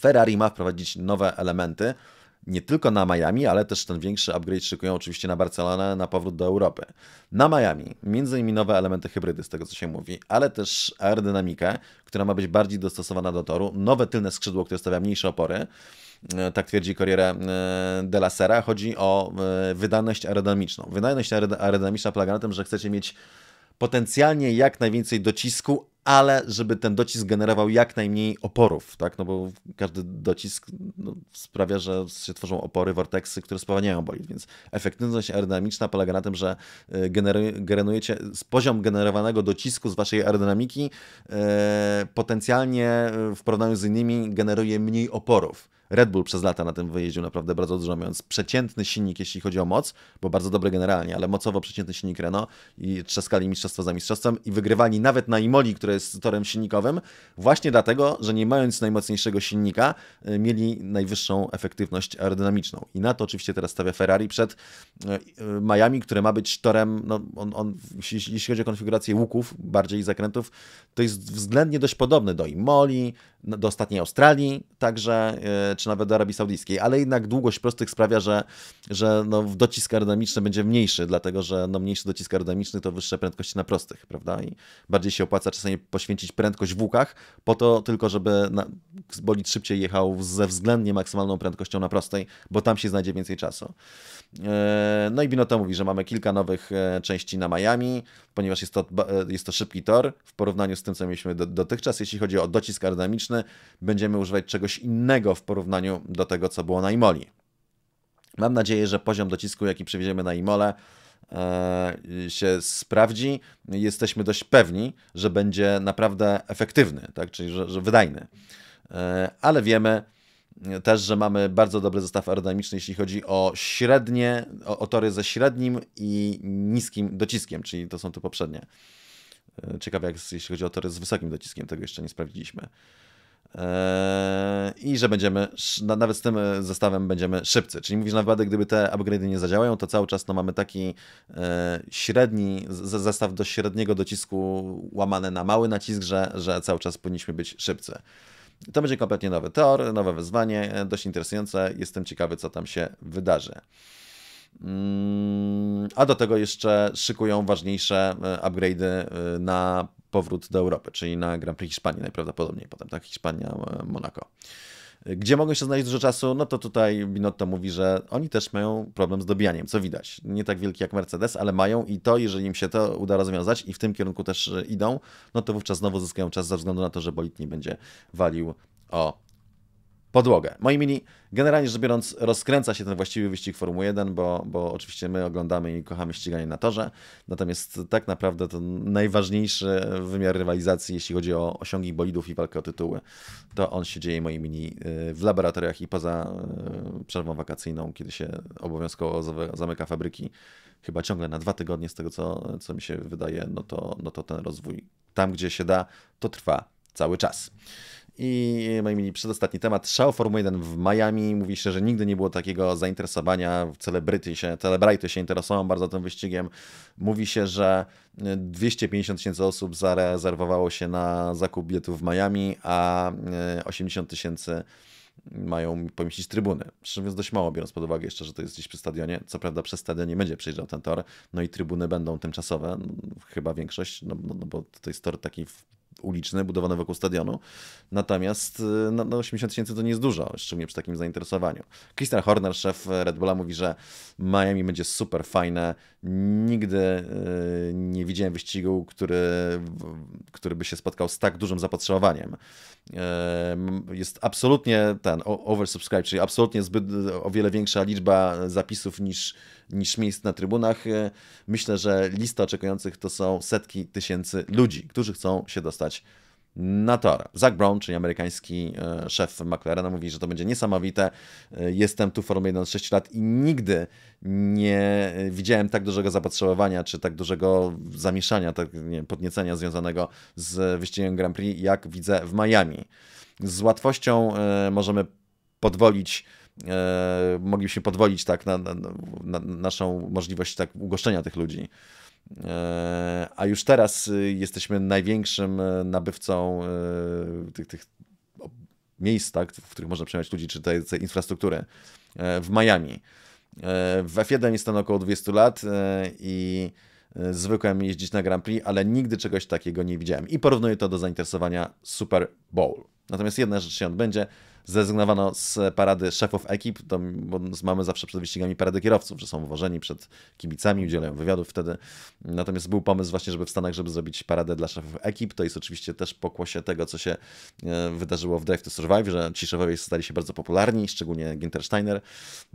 Ferrari ma wprowadzić nowe elementy, nie tylko na Miami, ale też ten większy upgrade szykują oczywiście na Barcelonę na powrót do Europy. Na Miami, między innymi nowe elementy hybrydy, z tego co się mówi, ale też aerodynamikę, która ma być bardziej dostosowana do toru, nowe tylne skrzydło, które stawia mniejsze opory, e, tak twierdzi Corriere e, della Sera, chodzi o wydajność aerodynamiczną. Wydajność aerodynamiczna polega na tym, że chcecie mieć potencjalnie jak najwięcej docisku, ale żeby ten docisk generował jak najmniej oporów, tak? No bo każdy docisk no, sprawia, że się tworzą opory, vorteksy, które spowalniają bolid, więc efektywność aerodynamiczna polega na tym, że e, generujecie poziom generowanego docisku z waszej aerodynamiki e, potencjalnie e, w porównaniu z innymi generuje mniej oporów. Red Bull przez lata na tym wyjeździł naprawdę bardzo dużo, mając przeciętny silnik, jeśli chodzi o moc, bo bardzo dobry generalnie, ale mocowo przeciętny silnik Renault i trzaskali mistrzostwo za mistrzostwem i wygrywali nawet na Imoli, które jest torem silnikowym, właśnie dlatego, że nie mając najmocniejszego silnika, y, mieli najwyższą efektywność aerodynamiczną. I na to oczywiście teraz stawia Ferrari przed y, y, Miami, które ma być torem, no, on, on, jeśli chodzi o konfigurację łuków, bardziej zakrętów, to jest względnie dość podobny do Imoli, do ostatniej Australii, także, e, czy nawet do Arabii Saudyjskiej, ale jednak długość prostych sprawia, że, że no docisk aerodynamiczny będzie mniejszy, dlatego że no mniejszy docisk aerodynamiczny to wyższe prędkości na prostych, prawda? I bardziej się opłaca czasami poświęcić prędkość w łukach, po to tylko, żeby na, bolid szybciej jechał ze względnie maksymalną prędkością na prostej, bo tam się znajdzie więcej czasu. E, no i Binota mówi, że mamy kilka nowych e, części na Miami, ponieważ jest to, e, jest to szybki tor w porównaniu z tym, co mieliśmy dotychczas. Jeśli chodzi o docisk aerodynamiczny, będziemy używać czegoś innego w porównaniu do tego, co było na Imoli. Mam nadzieję, że poziom docisku, jaki przywieziemy na Imole, e, się sprawdzi, jesteśmy dość pewni, że będzie naprawdę efektywny, tak? czyli że, że wydajny. E, ale wiemy, też, że mamy bardzo dobry zestaw aerodynamiczny, jeśli chodzi o średnie, o, o tory ze średnim i niskim dociskiem, czyli to są tu poprzednie. E, ciekawe, jak jeśli chodzi o tory z wysokim dociskiem, tego jeszcze nie sprawdziliśmy. E, I że będziemy, nawet z tym e, zestawem będziemy szybcy. Czyli mówisz, na wypadek, gdyby te upgrade'y nie zadziałają, to cały czas no, mamy taki średni zestaw do średniego docisku łamane na mały nacisk, że, że cały czas powinniśmy być szybcy. To będzie kompletnie nowy tor, nowe wyzwanie, e, dość interesujące. Jestem ciekawy, co tam się wydarzy. Mm, a do tego jeszcze szykują ważniejsze e, upgrade'y e, na powrót do Europy, czyli na Grand Prix Hiszpanii najprawdopodobniej potem, tak? Hiszpania, Monaco. Gdzie mogą się znaleźć dużo czasu? No to tutaj Binotto mówi, że oni też mają problem z dobijaniem, co widać. Nie tak wielki jak Mercedes, ale mają i to, jeżeli im się to uda rozwiązać i w tym kierunku też idą, no to wówczas znowu zyskają czas ze względu na to, że Bolit nie będzie walił o podłogę. Moim mini, generalnie rzecz biorąc, rozkręca się ten właściwy wyścig Formuły 1, bo, bo oczywiście my oglądamy i kochamy ściganie na torze, natomiast tak naprawdę to najważniejszy wymiar rywalizacji, jeśli chodzi o osiągi bolidów i walkę o tytuły, to on się dzieje moim mini y, w laboratoriach i poza y, przerwą wakacyjną, kiedy się obowiązkowo zamyka fabryki, chyba ciągle na dwa tygodnie, z tego co, co mi się wydaje, no to, no to ten rozwój tam, gdzie się da, to trwa cały czas. I e, moi mili, przedostatni temat. Szał Formuły 1 w Miami. Mówi się, że nigdy nie było takiego zainteresowania. Celebryty się, celebrajty się interesują bardzo tym wyścigiem. Mówi się, że 250 e, tysięcy osób zarezerwowało się na zakup biletów w Miami, a 80 e, tysięcy mają pomieścić trybuny. czym więc dość mało, biorąc pod uwagę jeszcze, że to jest gdzieś przy stadionie. Co prawda, przez stadion nie będzie przejeżdżał ten tor, no i trybuny będą tymczasowe, chyba większość, no, no, no bo to jest tor taki uliczne budowane wokół stadionu. Natomiast y, no, no 80 tysięcy to nie jest dużo, szczególnie przy takim zainteresowaniu. Christian Horner, szef Red Bulla, mówi, że Miami będzie super fajne. Nigdy y, nie widziałem wyścigu, który, który by się spotkał z tak dużym zapotrzebowaniem. Y, jest absolutnie ten oversubscribe, czyli absolutnie zbyt o wiele większa liczba zapisów niż, niż miejsc na trybunach. Myślę, że lista oczekujących to są setki tysięcy ludzi, którzy chcą się dostać wygrać na tor. Zach Brown, czyli amerykański e, szef McLarena, mówi, że to będzie niesamowite. E, jestem tu w Formule 1 od 6 lat i nigdy nie widziałem tak dużego zapotrzebowania, czy tak dużego zamieszania, tak, podniecenia związanego z wyścigiem Grand Prix, jak widzę w Miami. Z łatwością e, możemy podwolić moglibyśmy podwolić tak na, na, na, naszą możliwość tak ugoszczenia tych ludzi. E, a już teraz y, jesteśmy największym e, nabywcą e, tych, tych miejsc, tak, w których można przemieszczać ludzi, czy tej, tej infrastruktury w Miami. W F1 jestem około 20 lat i zwykłem jeździć na Grand Prix, ale nigdy czegoś takiego nie widziałem. I porównuję to do zainteresowania Super Bowl. Natomiast jedna rzecz się odbędzie, zrezygnowano z parady szefów ekip, to, bo mamy zawsze przed wyścigami parady kierowców, że są uwożeni przed kibicami, udzielają wywiadów wtedy. Natomiast był pomysł właśnie, żeby w Stanach, żeby zrobić paradę dla szefów ekip. To jest oczywiście też pokłosie tego, co się e, wydarzyło w Drive to Survive, że ci szefowie stali się bardzo popularni, szczególnie Ginter Steiner.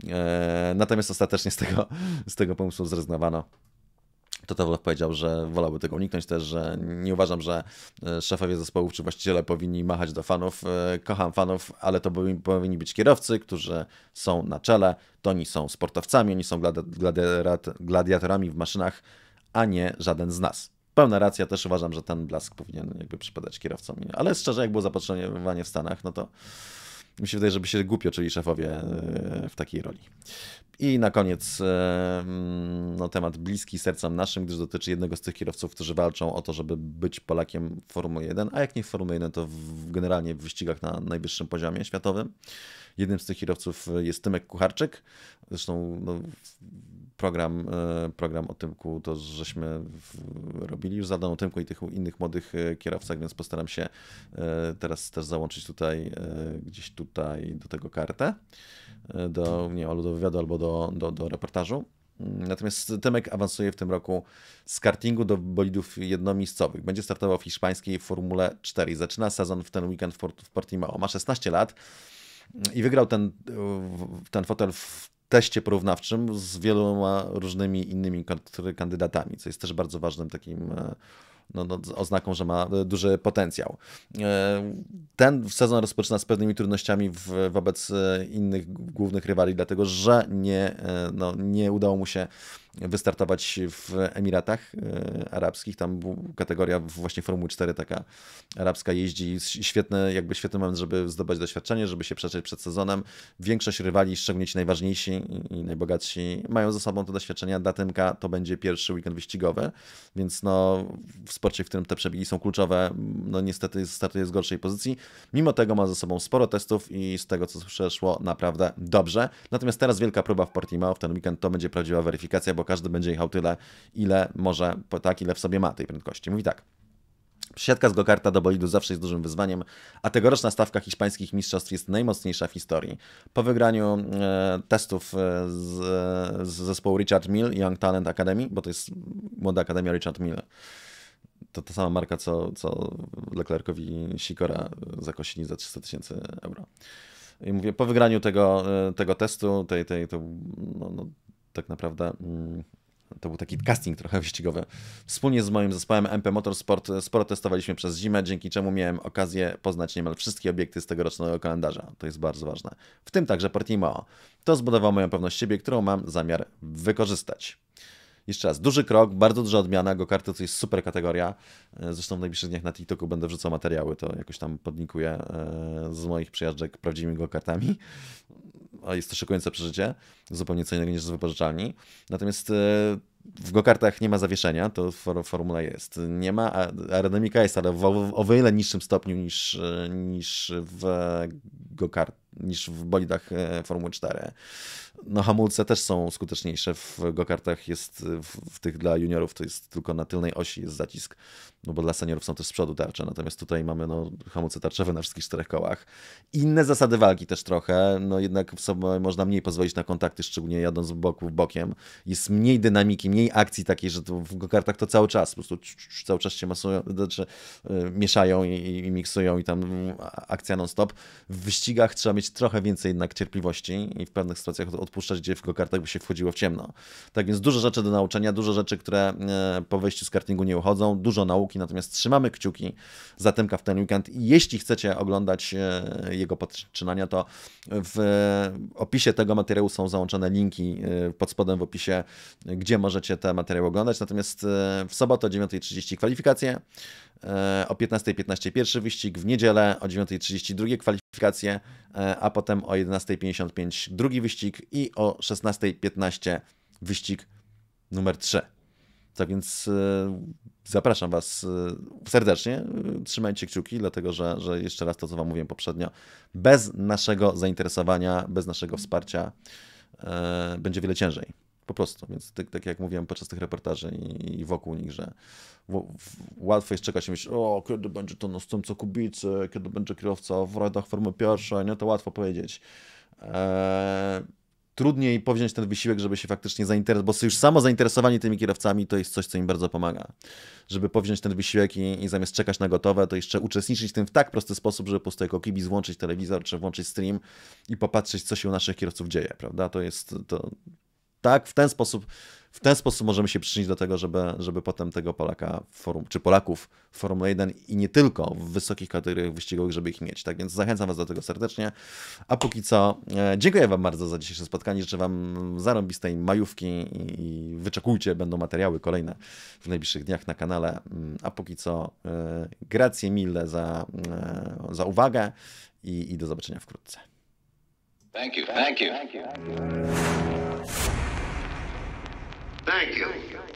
E, natomiast ostatecznie z tego, z tego pomysłu zrezygnowano to Tawlow powiedział, że wolałby tego uniknąć też, że nie uważam, że e, szefowie zespołów czy właściciele powinni machać do fanów. E, kocham fanów, ale to powinni być kierowcy, którzy są na czele. To oni są sportowcami, oni są gladi gladi gladiatorami w maszynach, a nie żaden z nas. Pełna racja, też uważam, że ten blask powinien jakby przypadać kierowcom. Ale szczerze, jak było zapotrzebowanie w Stanach, no to mi się wydaje, żeby się głupio czyli szefowie e, w takiej roli. I na koniec e, mm, no, temat bliski sercom naszym, gdyż dotyczy jednego z tych kierowców, którzy walczą o to, żeby być Polakiem w Formule 1, a jak nie w Formule 1, to w, generalnie w wyścigach na najwyższym poziomie światowym. Jednym z tych kierowców jest Tymek Kucharczyk. Zresztą no, program, e, program o Tymku, to żeśmy robili już zadaną Tymku i tych innych młodych e, kierowcach, więc postaram się e, teraz też załączyć tutaj, gdzieś tutaj do tego kartę, do, nie, do wywiadu, albo do, do, do reportażu. Natomiast Tymek awansuje w tym roku z kartingu do bolidów jednomiejscowych. Będzie startował w hiszpańskiej Formule 4. Zaczyna sezon w ten weekend w Portimao. Ma 16 lat i wygrał ten, ten fotel w teście porównawczym z wieloma różnymi innymi kandydatami, co jest też bardzo ważnym takim e, no, no, oznaką, że ma e, duży potencjał. E, ten sezon rozpoczyna z pewnymi trudnościami w, wobec innych głównych rywali, dlatego że nie, no, nie udało mu się wystartować w Emiratach e, Arabskich. Tam kategoria właśnie Formuły 4 taka arabska jeździ. Świetny, jakby świetny moment, żeby zdobyć doświadczenie, żeby się przeczytać przed sezonem. Większość rywali, szczególnie ci najważniejsi i najbogatsi, mają ze sobą te doświadczenia. Dla Tymka to będzie pierwszy weekend wyścigowy, więc no, w sporcie, w którym te przebiegi są kluczowe, no niestety startuje z gorszej pozycji. Mimo tego ma ze sobą sporo testów i z tego, co przeszło naprawdę dobrze. Natomiast teraz wielka próba w Portimao w ten weekend to będzie prawdziwa weryfikacja, bo każdy będzie jechał tyle, ile może, tak, ile w sobie ma tej prędkości. Mówi tak. Siatka z gokarta do bolidu zawsze jest dużym wyzwaniem, a tegoroczna stawka hiszpańskich mistrzostw jest najmocniejsza w historii. Po wygraniu e, testów e, z, e, z zespołu Richard Mill, Young Talent Academy, bo to jest młoda akademia Richard Mill, to ta sama marka, co, co Leclercowi Sikora zakosili za 300 tysięcy euro. I mówię, po wygraniu tego, e, tego testu, tej, tej, to, no, no, tak naprawdę mm, to był taki casting trochę wyścigowy. Wspólnie z moim zespołem MP Motorsport sporo testowaliśmy przez zimę, dzięki czemu miałem okazję poznać niemal wszystkie obiekty z tegorocznego kalendarza. To jest bardzo ważne. W tym także Portimao. To zbudowało moją pewność siebie, którą mam zamiar wykorzystać. Jeszcze raz, duży krok, bardzo duża odmiana, go-karty to jest super kategoria. E, zresztą w najbliższych dniach na TikToku będę wrzucał materiały, to jakoś tam podnikuję e, z moich przejażdżek prawdziwymi go-kartami a jest to szokujące przeżycie, zupełnie co innego niż z wypożyczalni. Natomiast e, w gokartach nie ma zawieszenia, to for, formula jest. Nie ma, aerodynamika jest, ale w, w, o wiele niższym stopniu niż, e, niż w gokart, niż w bolidach e, Formuły 4 no hamulce też są skuteczniejsze w gokartach, jest w, w, tych dla juniorów to jest tylko na tylnej osi jest zacisk, no bo dla seniorów są też z przodu tarcze, natomiast tutaj mamy no, hamulce tarczowe na wszystkich czterech kołach. Inne zasady walki też trochę, no jednak w sobie można mniej pozwolić na kontakty, szczególnie jadąc boku w bokiem. Jest mniej dynamiki, mniej akcji takiej, że w gokartach to cały czas, po prostu cały czas się masują, znaczy, y, mieszają i, i miksują i tam y, akcja non-stop. W wyścigach trzeba mieć trochę więcej jednak cierpliwości i w pewnych sytuacjach od podpuszczać, gdzie w go-kartach by się wchodziło w ciemno. Tak więc dużo rzeczy do nauczenia, dużo rzeczy, które e, po wyjściu z kartingu nie uchodzą, dużo nauki, natomiast trzymamy kciuki za Tymka w ten weekend i jeśli chcecie oglądać e, jego podczynania, to w opisie tego materiału są załączone linki e, pod spodem w opisie, gdzie możecie te materiały oglądać. Natomiast w sobotę o 9.30 kwalifikacje, E, o 15.15 .15 pierwszy wyścig, w niedzielę o 9.30 drugie kwalifikacje, e, a potem o 11.55 drugi wyścig i o 16.15 wyścig numer 3. Tak więc e, zapraszam Was serdecznie. Trzymajcie kciuki, dlatego że, że jeszcze raz to, co Wam mówiłem poprzednio, bez naszego zainteresowania, bez naszego wsparcia będzie wiele ciężej. Po prostu, więc tak, tak jak mówiłem podczas tych reportaży i, i wokół nich, że w, w, łatwo jest czekać i myśleć, o, kiedy będzie to następca Kubicy, kiedy będzie kierowca w rajdach Formy Pierwszej, nie, to łatwo powiedzieć. Eee, trudniej powziąć ten wysiłek, żeby się faktycznie zainteresować, bo już samo zainteresowanie tymi kierowcami to jest coś, co im bardzo pomaga. Żeby powziąć ten wysiłek i, i zamiast czekać na gotowe, to jeszcze uczestniczyć w tym w tak prosty sposób, żeby po prostu jako kibic włączyć telewizor czy włączyć stream i popatrzeć, co się u naszych kierowców dzieje, prawda? To jest, to tak, w ten sposób, w ten sposób możemy się przyczynić do tego, żeby, żeby potem tego Polaka forum, czy Polaków w Formule 1 i nie tylko w wysokich kategoriach wyścigowych, żeby ich mieć. Tak więc zachęcam Was do tego serdecznie. A póki co e, dziękuję Wam bardzo za dzisiejsze spotkanie. Życzę Wam tej majówki i, i wyczekujcie, będą materiały kolejne w najbliższych dniach na kanale. Mm, a póki co e, grazie mille za, e, za uwagę i, i do zobaczenia wkrótce. Thank you, thank you. Thank you. Thank you. Thank you.